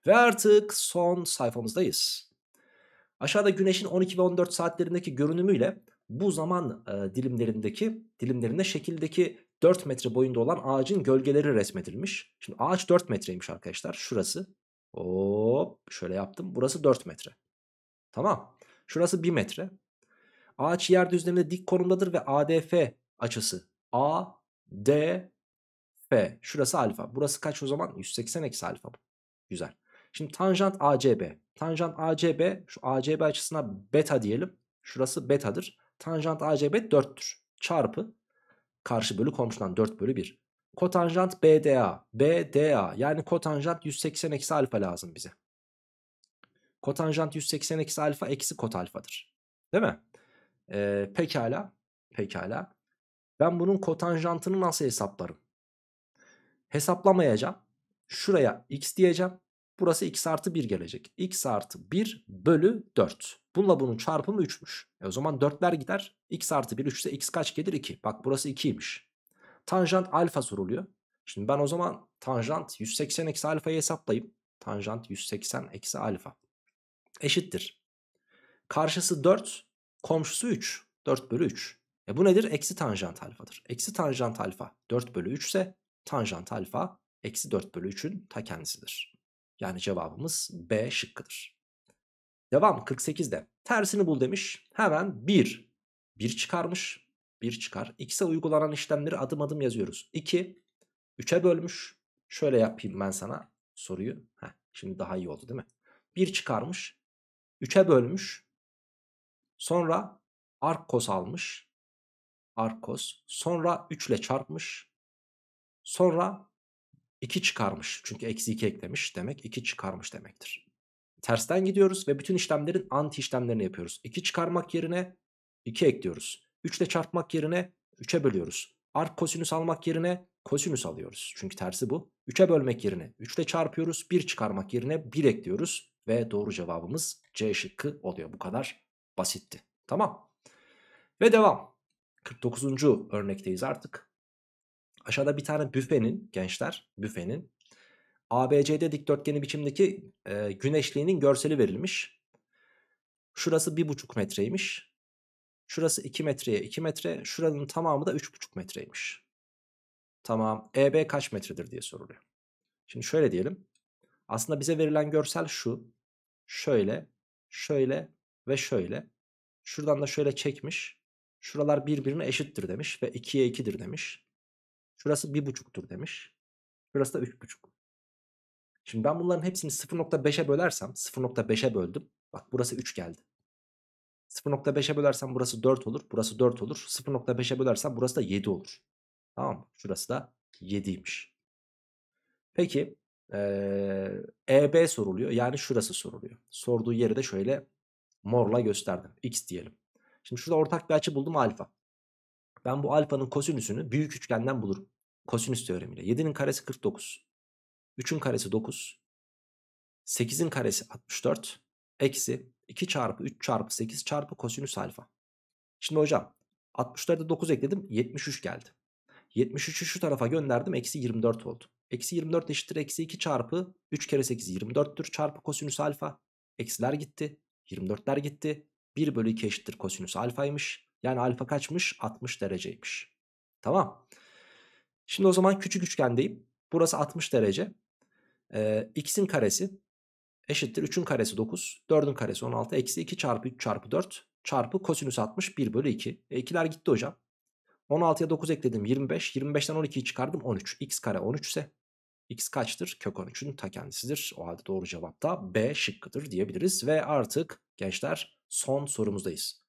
A: Ve artık son sayfamızdayız. Aşağıda güneşin 12 ve 14 saatlerindeki görünümüyle bu zaman e, dilimlerindeki dilimlerinde şekildeki 4 metre boyunda olan ağacın gölgeleri resmedilmiş. Şimdi ağaç 4 metreymiş arkadaşlar şurası. Hop şöyle yaptım. Burası 4 metre. Tamam. Şurası 1 metre. Ağaç yer düzleminde dik konumdadır ve ADF açısı A D F. Şurası alfa. Burası kaç o zaman? 180 eksi alfa. Güzel. Şimdi tanjant ACB. Tanjant ACB şu ACB açısına beta diyelim. Şurası betadır. Tanjant ACB 4'tür. Çarpı karşı bölü komşudan 4 bölü 1. Kotanjant BDA. BDA yani kotanjant 180 eksi alfa lazım bize. Kotanjant 180 eksi alfa eksi kot alfadır. Değil mi? Ee, pekala. Pekala. Ben bunun kotanjantını nasıl hesaplarım? Hesaplamayacağım. Şuraya x diyeceğim. Burası x artı 1 gelecek. x artı 1 bölü 4. Bununla bunun çarpımı 3'müş. E o zaman 4'ler gider. x artı 1 3 ise x kaç gelir? 2. Bak burası 2'ymiş. Tanjant alfa soruluyor. Şimdi ben o zaman tanjant 180 eksi alfayı hesaplayayım. Tanjant 180 eksi alfa eşittir. Karşısı 4, komşusu 3. 4 bölü 3. E bu nedir? Eksi tanjant alfadır. Eksi tanjant alfa 4 bölü 3 ise tanjant alfa eksi 4 bölü 3'ün ta kendisidir. Yani cevabımız B şıkkıdır. Devam 48'de. Tersini bul demiş. Hemen 1. 1 çıkarmış. 1 çıkar. X'e uygulanan işlemleri adım adım yazıyoruz. 2 3'e bölmüş. Şöyle yapayım ben sana soruyu. Heh, şimdi daha iyi oldu değil mi? 1 çıkarmış. 3'e bölmüş. Sonra arkos almış. Arkos. Sonra 3 ile çarpmış. Sonra 2 çıkarmış. Çünkü eksi 2 eklemiş demek 2 çıkarmış demektir. Tersten gidiyoruz ve bütün işlemlerin anti işlemlerini yapıyoruz. 2 çıkarmak yerine 2 ekliyoruz. 3 ile çarpmak yerine 3'e bölüyoruz. Arp kosinüs almak yerine kosinüs alıyoruz. Çünkü tersi bu. 3'e bölmek yerine 3 ile çarpıyoruz. 1 çıkarmak yerine 1 ekliyoruz. Ve doğru cevabımız C şıkkı oluyor. Bu kadar basitti. Tamam. Ve devam. 49. örnekteyiz artık. Aşağıda bir tane büfenin gençler büfenin ABCD dikdörtgeni biçimdeki e, güneşliğinin görseli verilmiş. Şurası 1,5 metreymiş. Şurası 2 metreye 2 metre. Şuranın tamamı da 3,5 metreymiş. Tamam. EB kaç metredir diye soruluyor. Şimdi şöyle diyelim. Aslında bize verilen görsel şu. Şöyle, şöyle ve şöyle. Şuradan da şöyle çekmiş. Şuralar birbirine eşittir demiş ve 2'ye 2'dir demiş. Şurası 1,5'tur demiş. Şurası da 3,5. Şimdi ben bunların hepsini 0.5'e bölersem 0.5'e böldüm. Bak burası 3 geldi. 0.5'e bölersen burası 4 olur. Burası 4 olur. 0.5'e bölersen burası da 7 olur. Tamam mı? Şurası da 7'ymiş. Peki ee, EB soruluyor. Yani şurası soruluyor. Sorduğu yeri de şöyle morla gösterdim. X diyelim. Şimdi şurada ortak bir açı buldum alfa. Ben bu alfanın kosinüsünü büyük üçgenden bulurum. Kosinüs teoremiyle. 7'nin karesi 49. 3'ün karesi 9. 8'in karesi 64. Eksi 2 çarpı 3 çarpı 8 çarpı kosinüs alfa. Şimdi hocam 64'e 9 ekledim 73 geldi. 73'ü şu tarafa gönderdim eksi 24 oldu. Eksi 24 eşittir eksi 2 çarpı 3 kere 8 24'tür çarpı kosinüs alfa. Eksiler gitti 24'ler gitti. 1 bölü 2 eşittir kosinüs alfaymış. Yani alfa kaçmış 60 dereceymiş. Tamam. Şimdi o zaman küçük üçgendeyim. Burası 60 derece. Ee, x'in karesi eşittir 3'ün karesi 9, 4'ün karesi 16, eksi 2 çarpı 3 çarpı 4 çarpı kosinüs 60 1 bölü 2. E, 2'ler gitti hocam. 16'ya 9 ekledim 25. 25'ten 12'yi çıkardım 13. X kare 13 ise X kaçtır? Kök 13'ün ta kendisidir. O halde doğru cevap da B şıkkıdır diyebiliriz. Ve artık gençler son sorumuzdayız.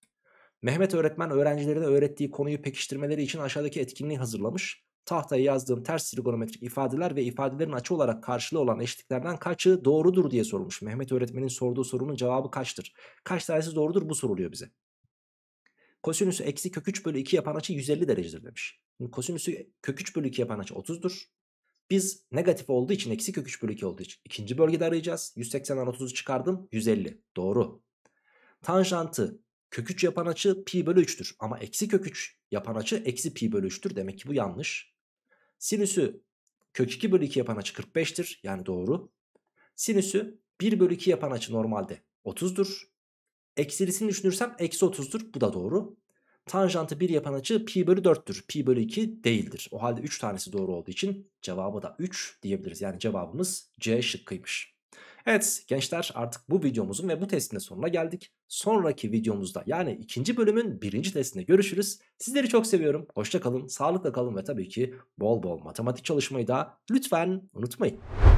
A: Mehmet öğretmen öğrencilerine öğrettiği konuyu pekiştirmeleri için aşağıdaki etkinliği hazırlamış tahtaya yazdığım ters trigonometrik ifadeler ve ifadelerin açı olarak karşılığı olan eşitliklerden kaçı doğrudur diye sorulmuş. Mehmet öğretmenin sorduğu sorunun cevabı kaçtır? Kaç tanesi doğrudur bu soruluyor bize. Kosinüsü eksi kök 3 bölü 2 yapan açı 150 derecedir demiş. kosinüsü kök 3 bölü 2 yapan açı 30'dur. Biz negatif olduğu için eksi kök 3 bölü 2 olduğu için ikinci bölgede arayacağız. 180'den 30'u çıkardım 150 doğru. Tanjantı kök 3 yapan açı pi bölü 3'tür. Ama eksi kök 3 yapan açı eksi pi bölü 3'tür. Demek ki bu yanlış. Sinüsü kök 2 bölü 2 yapan açı 45'tir. Yani doğru. Sinüsü 1 bölü 2 yapan açı normalde 30'dur. Eksilisini düşünürsem eksi 30'dur. Bu da doğru. Tanjantı 1 yapan açı pi bölü 4'tür. Pi bölü 2 değildir. O halde 3 tanesi doğru olduğu için cevabı da 3 diyebiliriz. Yani cevabımız C şıkkıymış. Evet gençler artık bu videomuzun ve bu testin sonuna geldik sonraki videomuzda yani ikinci bölümün birinci testinde görüşürüz. Sizleri çok seviyorum. Hoşça kalın, sağlıkla kalın ve tabii ki bol bol matematik çalışmayı da lütfen unutmayın.